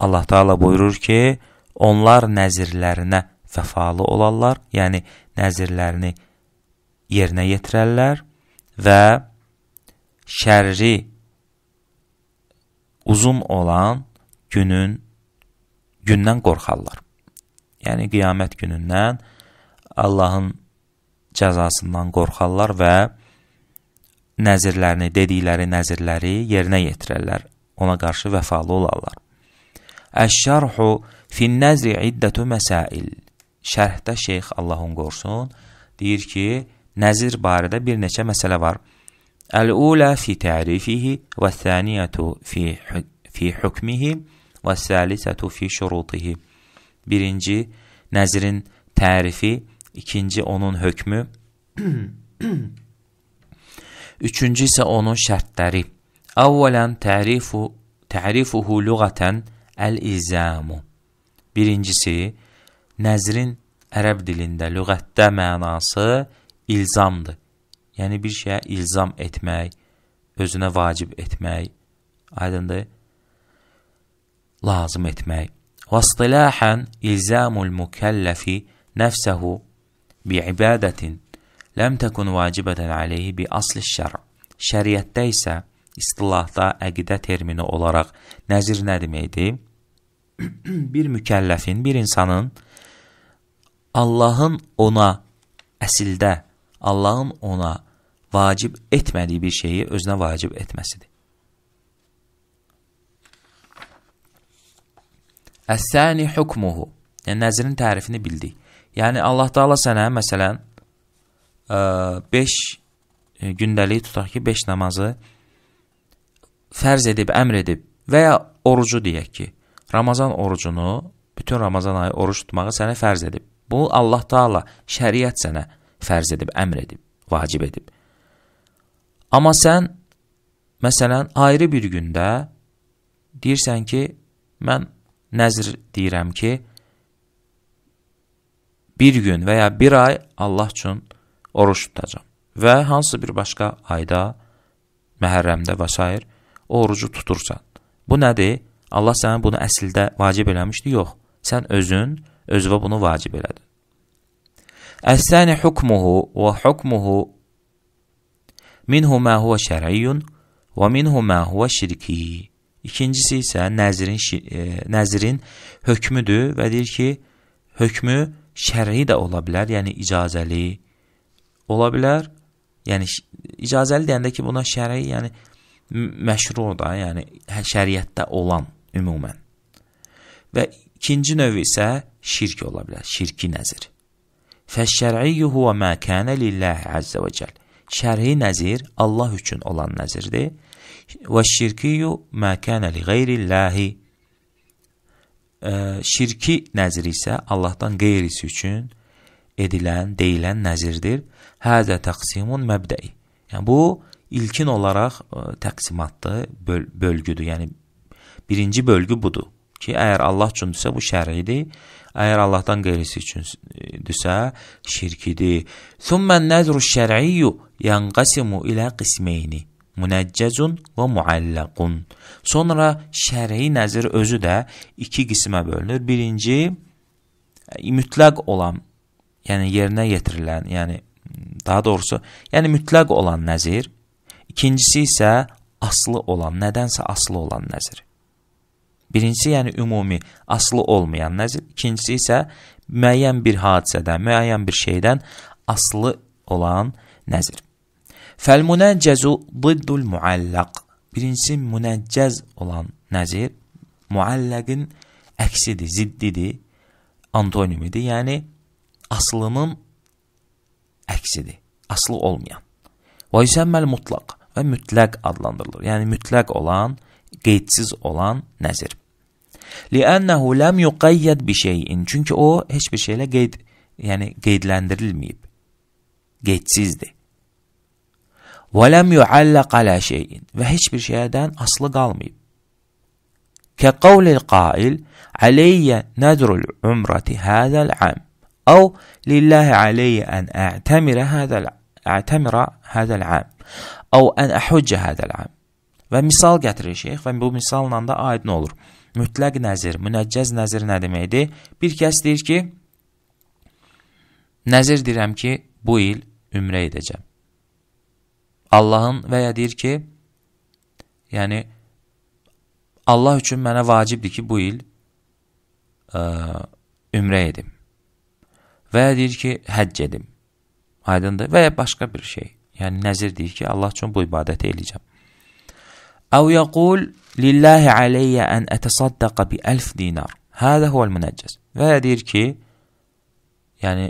Allah Teala buyurur ki, onlar nəzirlərinə vəfalı olarlar, yəni nəzirlərini yerinə yetirərlər və şərri uzun olan günün gündən qorxarlar. Yəni qiyamət günündən Allahın cəzasından qorxarlar və nəzirlərini, dedikləri nəzirləri yerinə yetirərlər. Ona qarşı vəfalı olarlar. Əş-şərhu fin-nəzri iddətü məsail. Şərhdə şeyx Allahın qorsun deyir ki, nəzir barədə bir neçə məsələ var. Əl-ula fi ta'rifihi və thaniyyatu fi fi hukmihi və salisatu fi şurutihi. Birinci nəzirin tərifi, ikinci onun hökmü, üçüncü isə onun şərtləri. Əvvələn tərifu tərifuhu lüğətən Əl-İzəmu. Birincisi, nəzrin ərəb dilində, lüğətdə mənası ilzamdır. Yəni, bir şeyə ilzam etmək, özünə vacib etmək, aydındır, lazım etmək. وَاصْطِلَاحًا إِلْزَامُ الْمُكَلَّفِ نَفْسَهُ بِعِبَادَةٍ لَمْ تَكُنْ وَاجِبَةً عَلَيْهِ بِأَصْلِ الشَّرْعِ Şəriətdə isə istilahda əqidə termini olaraq nəzir nə deməkdir? bir mükəlləfin, bir insanın Allahın ona əsildə, Allahın ona vacib etmədiyi bir şeyi özünə vacib etməsidir. Əs-səni hukmuhu, yəni nəzrin tərifini bildik. Yəni, Allah da Allah sənə, məsələn, 5 e, e, gündəlik tutaq ki, 5 namazı fərz edib, əmr edib və ya orucu deyək ki, Ramazan orucunu, bütün Ramazan ayı oruç tutmağı sənə fərz edib. Bu, Allah taala şəriət sənə fərz edib, əmr edib, vacib edib. Amma sən, məsələn, ayrı bir gündə deyirsən ki, mən nəzr deyirəm ki, bir gün və ya bir ay Allah üçün oruç tutacam və hansı bir başqa ayda, məhərrəmdə və s. orucu tutursan. Bu nədir? Allah sənə bunu əslində vacib eləmişdi, yox. Sən özün, özvə bunu vacib elədin. Əs-səni hukmuhu və hukmuhu minhu mə huvə şəriyyun və minhu mə huvə şirki. İkincisi isə nəzirin, e, nəzirin hökmüdür və deyir ki, hökmü şəri də ola bilər, yəni icazəli ola bilər. Yəni icazəli deyəndə ki, buna şəri, yəni məşru da, yəni şəriətdə olan ümumən. Və ikinci növ isə şirk ola bilər, şirki nəzir. Fəşşər'iyyü huvə mə kənə lilləhi əzzə və cəl. Şərhi nəzir Allah üçün olan nəzirdir. Və şirkiyyü mə kənə li qeyrilləhi. E, şirki nəzir isə Allahdan qeyrisi üçün edilən, deyilən nəzirdir. Həzə təqsimun məbdəi. Yəni, bu, ilkin olaraq ə, təqsimatdır, böl bölgüdür, yəni birinci bölgü budur ki, əgər Allah üçündürsə, bu şəridir. Əgər Allahdan qeyrisi üçündürsə, e, şirkidir. Thumman nəzru şər'iyyu yanqasimu ilə qismeyni. Münəccəzun və muallaqun. Sonra şəri nəzir özü də iki qismə bölünür. Birinci, e, mütləq olan, yəni yerinə yetirilən, yəni daha doğrusu, yəni mütləq olan nəzir. İkincisi isə aslı olan, nədənsə aslı olan nəzir. Birincisi, yəni ümumi, aslı olmayan nəzir, ikincisi isə müəyyən bir hadisədən, müəyyən bir şeydən aslı olan nəzir. Fəl-münəccəzu diddul muallaq. Birincisi, münəccəz olan nəzir, muallaqın əksidir, ziddidir, antonimidir, yəni aslının əksidir, aslı olmayan. Və yüsəmməl mutlaq və mütləq adlandırılır, yəni mütləq olan nəzir qeydsiz olan nəzir. Li'annahu lam yuqayyad bi şey'in. Çünki o heç bir şeylə qeyd, yəni qeydləndirilməyib. Qeydsizdir. Və lam yuallaq ala şey'in. Və heç bir şeydən aslı qalmayıb. Kə qavlil qail, aleyyə nadrul umrati hədəl am. Əv lillahi aleyyə ən ə'təmirə hədəl ə'təmirə hədəl am. Əv ən əxuccə hədəl am. Və misal gətirir şeyx və bu misalla da aydın olur. Mütləq nəzir, münəccəz nəzir nə deməkdir? Bir kəs deyir ki, nəzir deyirəm ki, bu il ümrə edəcəm. Allahın və ya deyir ki, yəni, Allah üçün mənə vacibdir ki, bu il ə, ümrə edim. Və ya deyir ki, həcc edim. Aydındır. Və ya başqa bir şey. Yəni, nəzir deyir ki, Allah üçün bu ibadəti eləyəcəm. أو يقول لله علي أن أتصدق بألف dinar. Hədə huvəl münəccəs. Və deyir ki, yəni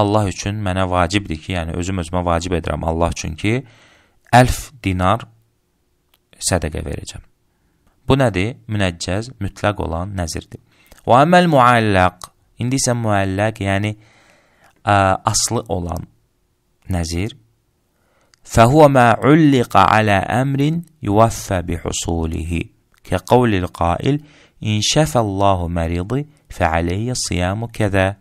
Allah üçün mənə vacibdir ki, yəni özüm özümə vacib edirəm Allah üçün ki, əlf dinar sədəqə verəcəm. Bu nədir? Münəccəz, mütləq olan nəzirdir. Və əməl müəlləq, indi isə müəlləq, yəni ə, aslı olan nəzir فهو ما علق على أمر يوفى بحصوله كقول القائل إن شفى الله مريضي فعلي صيام كذا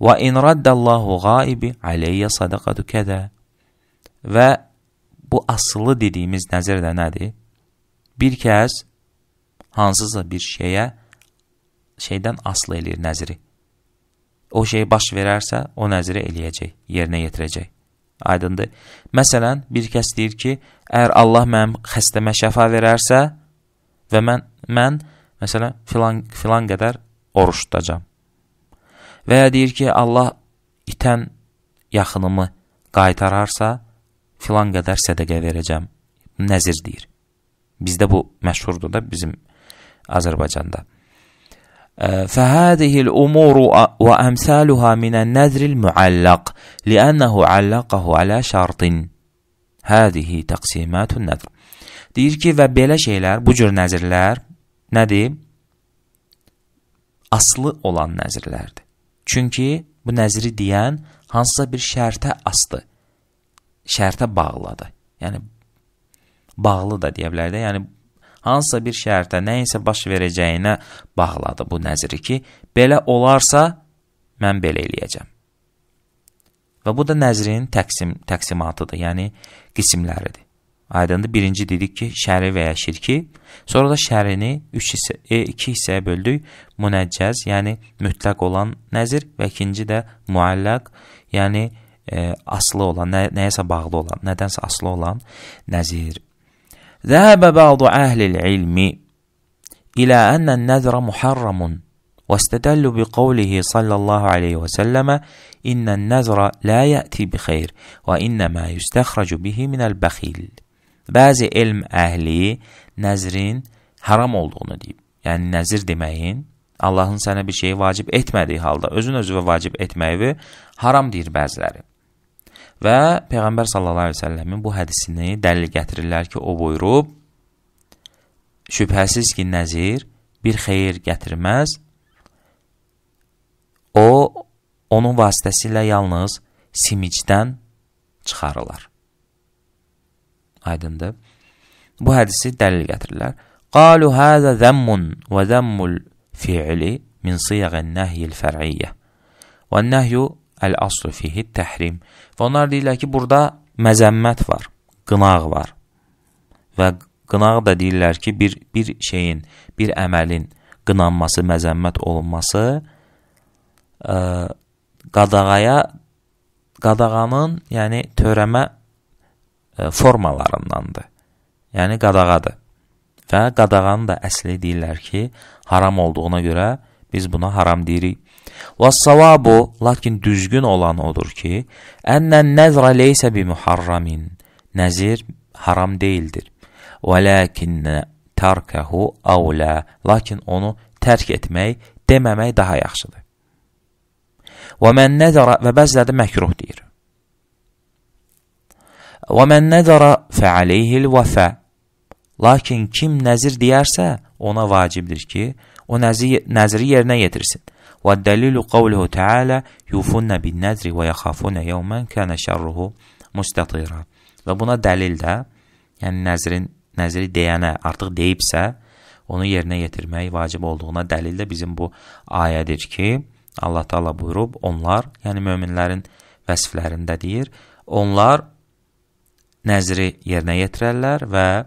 وإن رد Allah gaibi aleyye sadakatu keda. Ve bu aslı dediğimiz nəzərdə nədir? Bir kəs hansısa bir şeyə şeydən aslı eləyir nəzri. O şey baş verərsə, o nəzri eləyəcək, yerinə yetirəcək. Aydındır. Məsələn, bir kəs deyir ki, əgər Allah mənim xəstəmə şəfa verərsə və mən, mən məsələn, filan, filan qədər oruç tutacam. Və ya deyir ki, Allah itən yaxınımı qaytararsa, filan qədər sədəqə verəcəm. Nəzir deyir. Bizdə bu məşhurdur da bizim Azərbaycanda. فهذه الأمور وأمثالها من النذر المعلق لأنه علقه على şart. Hadihi taksimatun nədir? Deyir ki, və belə şeylər, bu cür nəzirlər nədir? Aslı olan nəzirlərdir. Çünki bu nəziri deyən hansısa bir şərtə asdı. Şərtə bağladı. Yəni bağlı da deyə bilər də. Yəni hansısa bir şəhərdə nəyinsə baş verəcəyinə bağladı bu nəziri ki, belə olarsa, mən belə eləyəcəm. Və bu da nəzrin təqsim, təqsimatıdır, yəni qisimləridir. Aydındır, birinci dedik ki, şəri və ya şirki, sonra da şərini üç hissə, e, iki hissəyə böldük, münəccəz, yəni mütləq olan nəzir və ikinci də müəlləq, yəni e, aslı olan, nə, nəyəsə bağlı olan, nədənsə aslı olan nəzir. ذهب بعض أهل العلم إلى أن النذر محرم واستدلوا بقوله صلى الله عليه وسلم إن النذر لا يأتي بخير وإنما يستخرج به من البخيل Bəzi elm əhli nəzrin haram olduğunu deyib. Yəni, nəzir deməyin, Allahın sənə bir şeyi vacib etmədiyi halda, özün özüvə vacib etməyi haram deyir bəziləri. Və Peyğəmbər sallallahu əleyhi və səlləmin bu hədisini dəlil gətirirlər ki, o buyurub: Şübhəsiz ki, nəzir bir xeyir gətirməz. O onun vasitəsilə yalnız simicdən çıxarılar. Aydındır? Bu hədisi dəlil gətirirlər. Qalu hada zammun və zammul fi'li min siyğin nahyi'l fer'iyyə. Və nəhyu Əl-aslu fihi təhrim. Və onlar deyirlər ki, burada məzəmmət var, qınaq var. Və qınaq da deyirlər ki, bir, bir şeyin, bir əməlin qınanması, məzəmmət olunması ə, e, qadağaya, qadağanın, yəni törəmə ə, e, formalarındandır. Yəni qadağadır. Və qadağanın da əsli deyirlər ki, haram olduğuna görə biz buna haram deyirik. Və savabu, lakin düzgün olan odur ki, ənnən nəzrə leysə bi muharramin, nəzir haram deyildir. Və ləkinnə tərkəhu avlə, lakin onu tərk etmək, deməmək daha yaxşıdır. Və mən nəzərə, və bəzilərdə məkruh deyir. Və mən nəzərə fəaleyhil vəfə, lakin kim nəzir deyərsə, ona vacibdir ki, o nəzir, nəziri yerinə yetirsin. والدليل قوله تعالى يوفون بالنذر ويخافون يوما كان شره مستطيرا və buna dəlil də yəni nəzrin nəzri deyənə artıq deyibsə onu yerinə yetirmək vacib olduğuna dəlil də bizim bu ayədir ki Allah Taala buyurub onlar yəni möminlərin vəsflərində deyir onlar nəzri yerinə yetirərlər və ə,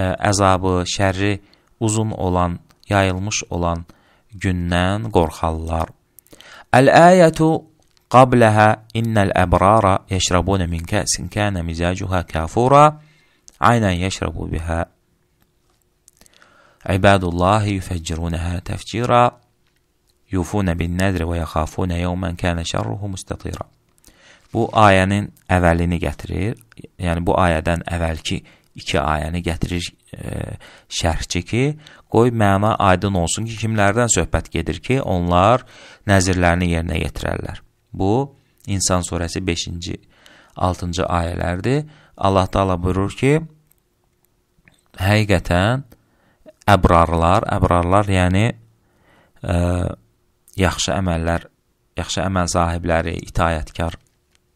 e, əzabı, şərri uzun olan, yayılmış olan جنان غرخالار الآية قبلها إن الأبرار يشربون من كأس كان مزاجها كافورا عينا يشرب بها عباد الله يفجرونها تفجيرا يوفون بالنذر ويخافون يوما كان شره مستطيرا بو آيانين أولين getirir يعني بو آيادان أولكي 2 ayəni gətirir e, şərhçi ki, qoy məna aydın olsun ki, kimlərdən söhbət gedir ki, onlar nəzirlərini yerinə yetirərlər. Bu İnsan surəsi 5-ci, 6-cı ayələrdir. Allah Taala buyurur ki, həqiqətən əbrarlar, əbrarlar yəni e, yaxşı əməllər, yaxşı əməl sahibləri, itayətkar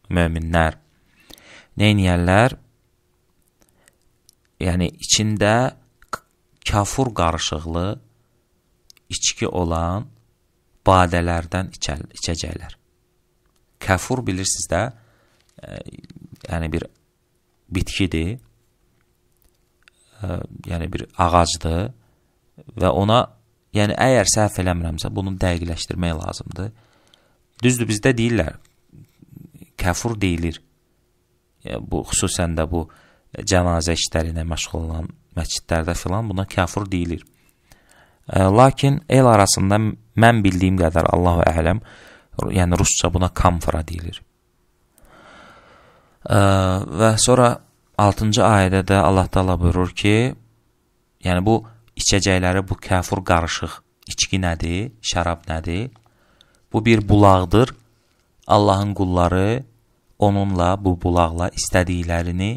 möminlər nə edərlər? yəni içində kafur qarışıqlı içki olan badələrdən içə, içəcəklər. Kafur bilirsiniz də, ə, e, yəni bir bitkidir, ə, e, yəni bir ağacdır və ona, yəni əgər səhv eləmirəmsə, bunu dəqiqləşdirmək lazımdır. Düzdür, bizdə deyirlər, kafur deyilir. Yəni, bu, xüsusən də bu, ə, cənazə işləri ilə məşğul olan məscidlərdə filan buna kafir deyilir. E, lakin el arasında mən bildiyim qədər Allahu ələm, yəni rusca buna kamfara deyilir. E, və sonra 6-cı ayədə də Allah Taala buyurur ki, yəni bu içəcəkləri bu kafir qarışıq içki nədir, şərab nədir? Bu bir bulaqdır. Allahın qulları onunla, bu bulaqla istədiklərini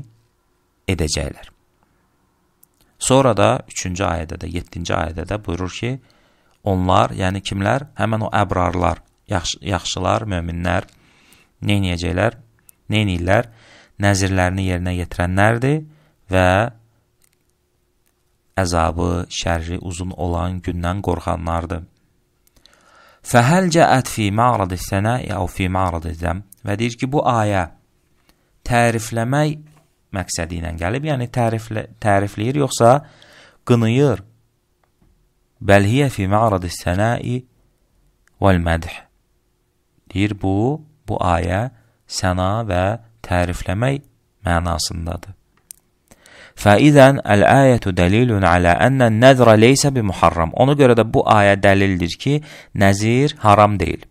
edəcəklər. Sonra da 3-cü ayədə də, 7-ci ayədə də buyurur ki, onlar, yəni kimlər? Həmən o əbrarlar, yaxşı, yaxşılar, möminlər nə edəcəklər? Nə edirlər? Nəzirlərini yerinə yetirənlərdir və əzabı, şərri uzun olan gündən qorxanlardır. Fəhəl cəət fi ma'rad-i sənə, ya fi ma'rad-i zəm və deyir ki, bu ayə tərifləmək məqsədi ilə gəlib, yəni təriflə, tərifləyir, yoxsa qınıyır. Bəl hiyə fi ma'rad sənai vəl mədh. Deyir bu, bu ayə səna və tərifləmək mənasındadır. Fəidən əl-ayətü dəlilun alə ənnən nəzrə leysə bi muharram. Ona görə də bu ayə dəlildir ki, nəzir haram deyil.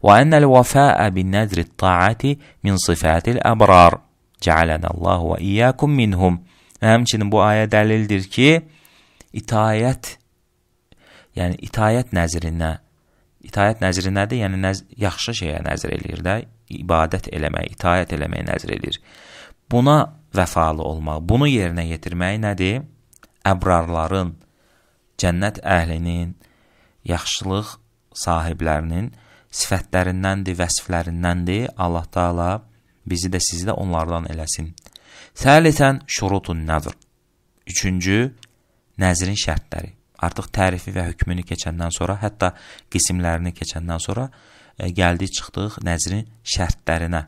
Və ennəl vəfəə bin nəzri taati min sifatil əbrar. Cealenallahu ve iyyakum minhum. Həmçinin bu ayə dəlildir ki, itayət, yəni itayət nəzrinə, itayət nəzri nədir? Yəni, nəz yaxşı şeyə nəzr eləyir də, ibadət eləmək, itayət eləmək nəzr eləyir. Buna vəfalı olmaq, bunu yerinə yetirmək nədir? Əbrarların, cənnət əhlinin, yaxşılıq sahiblərinin sifətlərindəndir, vəsflərindəndir Allah-u Teala bizi də sizi də onlardan eləsin. Səlitən şurutun nədir? Üçüncü, nəzrin şərtləri. Artıq tərifi və hökmünü keçəndən sonra, hətta qisimlərini keçəndən sonra ə, e, gəldik çıxdıq nəzrin şərtlərinə.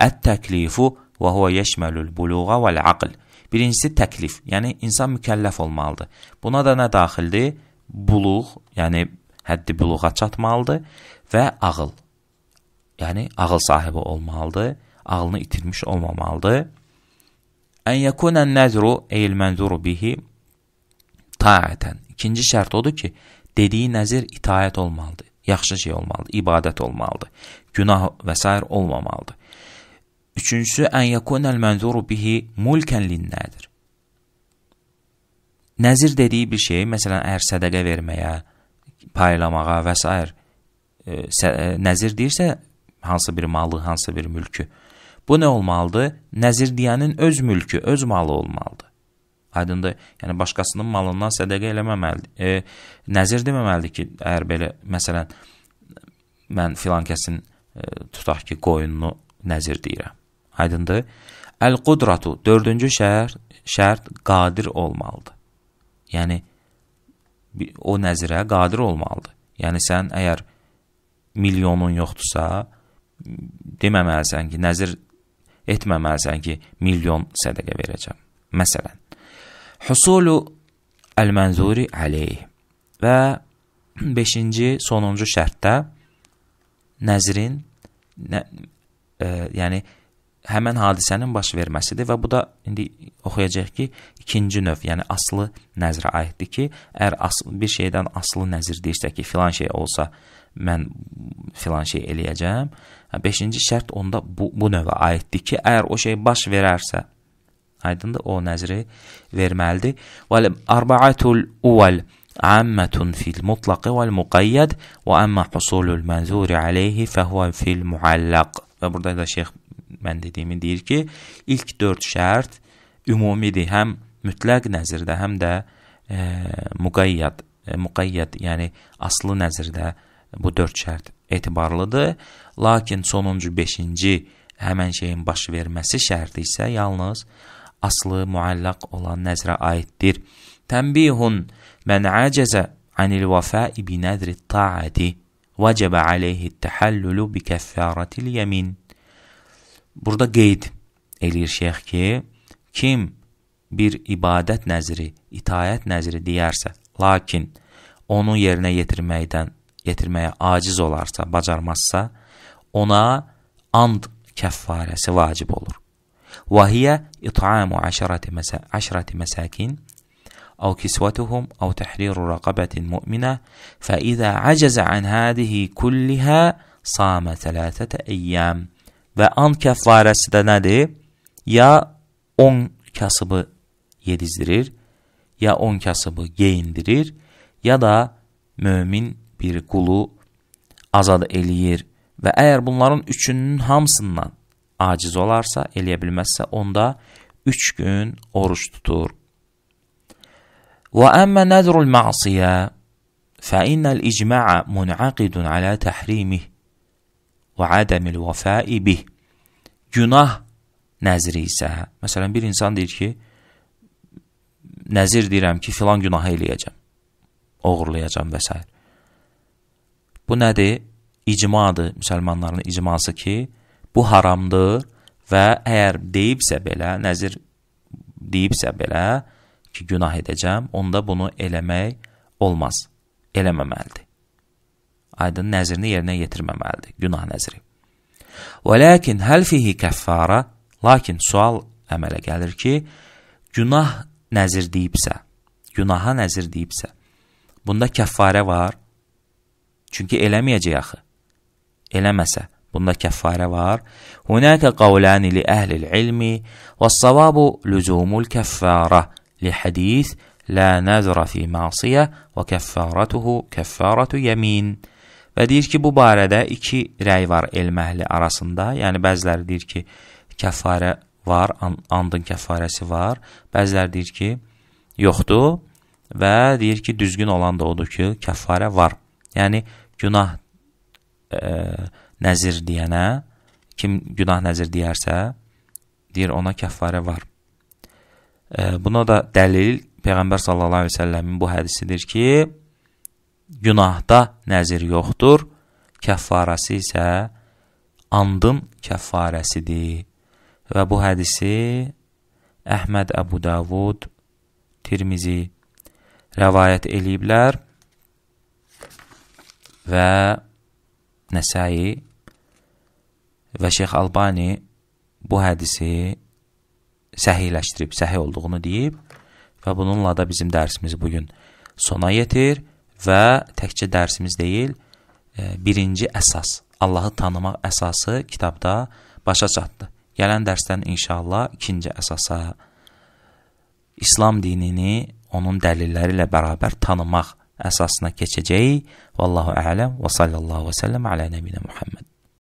Ət-təklifu və huva yeşməlül buluğa vəl-aql. Birincisi təklif, yəni insan mükəlləf olmalıdır. Buna da nə daxildir? Buluq, yəni həddi buluğa çatmalıdır və ağıl yəni ağıl sahibi olmalıdır, ağlını itirmiş olmamalıdır. Ən yəkunən nəzru eyl mənzuru bihi taətən. İkinci şərt odur ki, dediyi nəzir itaət olmalıdır, yaxşı şey olmalıdır, ibadət olmalıdır, günah və s. olmamalıdır. Üçüncüsü, ən yəkunəl mənzuru bihi mulkən linnədir. Nəzir dediyi bir şey, məsələn, əgər sədəqə verməyə, paylamağa və s. Ə, nəzir deyirsə, hansı bir malı, hansı bir mülkü. Bu nə olmalıdır? Nəzir deyənin öz mülkü, öz malı olmalıdır. Aydındır, yəni başqasının malından sədəqə eləməməlidir. E, nəzir deməməlidir ki, əgər belə, məsələn, mən filan kəsin e, tutaq ki, qoyununu nəzir deyirəm. Aydındır. Əl-Qudratu, dördüncü şərt, şərt qadir olmalıdır. Yəni, o nəzirə qadir olmalıdır. Yəni, sən əgər milyonun yoxdursa, deməməlisən ki, nəzir etməməlisən ki, milyon sədəqə verəcəm. Məsələn, Husulu Əl-Mənzuri Əleyh və 5-ci, sonuncu şərtdə nəzrin, nə, e, yəni, həmən hadisənin baş verməsidir və bu da indi oxuyacaq ki, ikinci növ, yəni aslı nəzrə aiddir ki, əgər aslı, bir şeydən aslı nəzir deyirsə ki, filan şey olsa, mən filan şey eləyəcəm. 5-ci şərt onda bu, bu növə aiddir ki, əgər o şey baş verərsə, aydındır, o nəzri verməlidir. Vəl arba'atul uval عامة في المطلق والمقيد وأما حصول المنذور عليه فهو في المعلق və burada da şeyx mən dediyimi deyir ki, ilk 4 şərt ümumidir, həm mütləq nəzirdə, həm də e, müqayyad, e, müqayyad, yəni aslı nəzirdə e, bu dörd şərt etibarlıdır. Lakin sonuncu, beşinci həmən şeyin baş verməsi şərti isə yalnız aslı müəllaq olan nəzrə aiddir. Tənbihun mən əcəzə anil vəfai bi nədri taati vəcəbə aleyhi təhəllülü bi kəffaratil yəmin. Burada qeyd eləyir şeyx ki, kim bir ibadət nəzri, itayət nəzri deyərsə, lakin onu yerinə yetirməkdən yetirməyə aciz olarsa, bacarmazsa, ona and kəffarəsi vacib olur. Və hiyə it'amu 10 məsəkin عشرة مساكين أو كسوتهم أو تحرير رقبة مؤمنة فإذا عجز عن هذه كلها صام ثلاثة أيام və an kəffarəsi də nədir? Ya 10 kasıbı yedizdirir, ya 10 kasıbı geyindirir, ya da mömin bir qulu azad eləyir və əgər bunların üçünün hamısından aciz olarsa, eləyə bilməzsə, onda üç gün oruç tutur. Və əmmə nəzrul məsiyə fə innəl icma'a munaqidun alə təhrimih və ədəmil vəfai bih. Günah nəzri isə, məsələn, bir insan deyir ki, nəzir deyirəm ki, filan günahı eləyəcəm, oğurlayacam və s. Bu nədir? İcmadır, müsəlmanların icması ki, bu haramdır və əgər deyibsə belə, nəzir deyibsə belə ki, günah edəcəm, onda bunu eləmək olmaz, eləməməlidir. Aydın nəzrini yerinə yetirməməlidir, günah nəzri. Və ləkin həl fihi kəffara, lakin sual əmələ gəlir ki, günah nəzir deyibsə, günaha nəzir deyibsə, bunda kəffarə var, Çünki eləməyəcək axı. Eləməsə, bunda kəffarə var. Hunəkə qavlani li əhlil ilmi və səvabu lüzumul kəffarə li hədis lə nəzrə fi masiyə və kəffarətuhu kəffarətu yəmin. Və deyir ki, bu barədə iki rəy var elməhli arasında. Yəni, bəziləri deyir ki, kəffarə var, andın kəffarəsi var. Bəziləri deyir ki, yoxdur və deyir ki, düzgün olan da odur ki, kəffarə var. Yəni, günah e, nəzir deyənə, kim günah nəzir deyərsə, deyir ona kəffarə var. E, buna da dəlil Peyğəmbər sallallahu əleyhi və səlləmin bu hədisidir ki, günahda nəzir yoxdur, kəffarəsi isə andın kəffarəsidir. Və bu hədisi Əhməd Əbu Davud, Tirmizi rəvayət eləyiblər və Nəsai və Şeyx Albani bu hədisi səhiyləşdirib, səhiy olduğunu deyib və bununla da bizim dərsimiz bugün sona yetir və təkcə dərsimiz deyil, e, birinci əsas, Allahı tanımaq əsası kitabda başa çatdı. Gələn dərsdən inşallah ikinci əsasa İslam dinini onun dəlilləri ilə bərabər tanımaq əsasına keçəcək. Vallahu ələm və sallallahu və səlləm alə nəbinə Muhammed.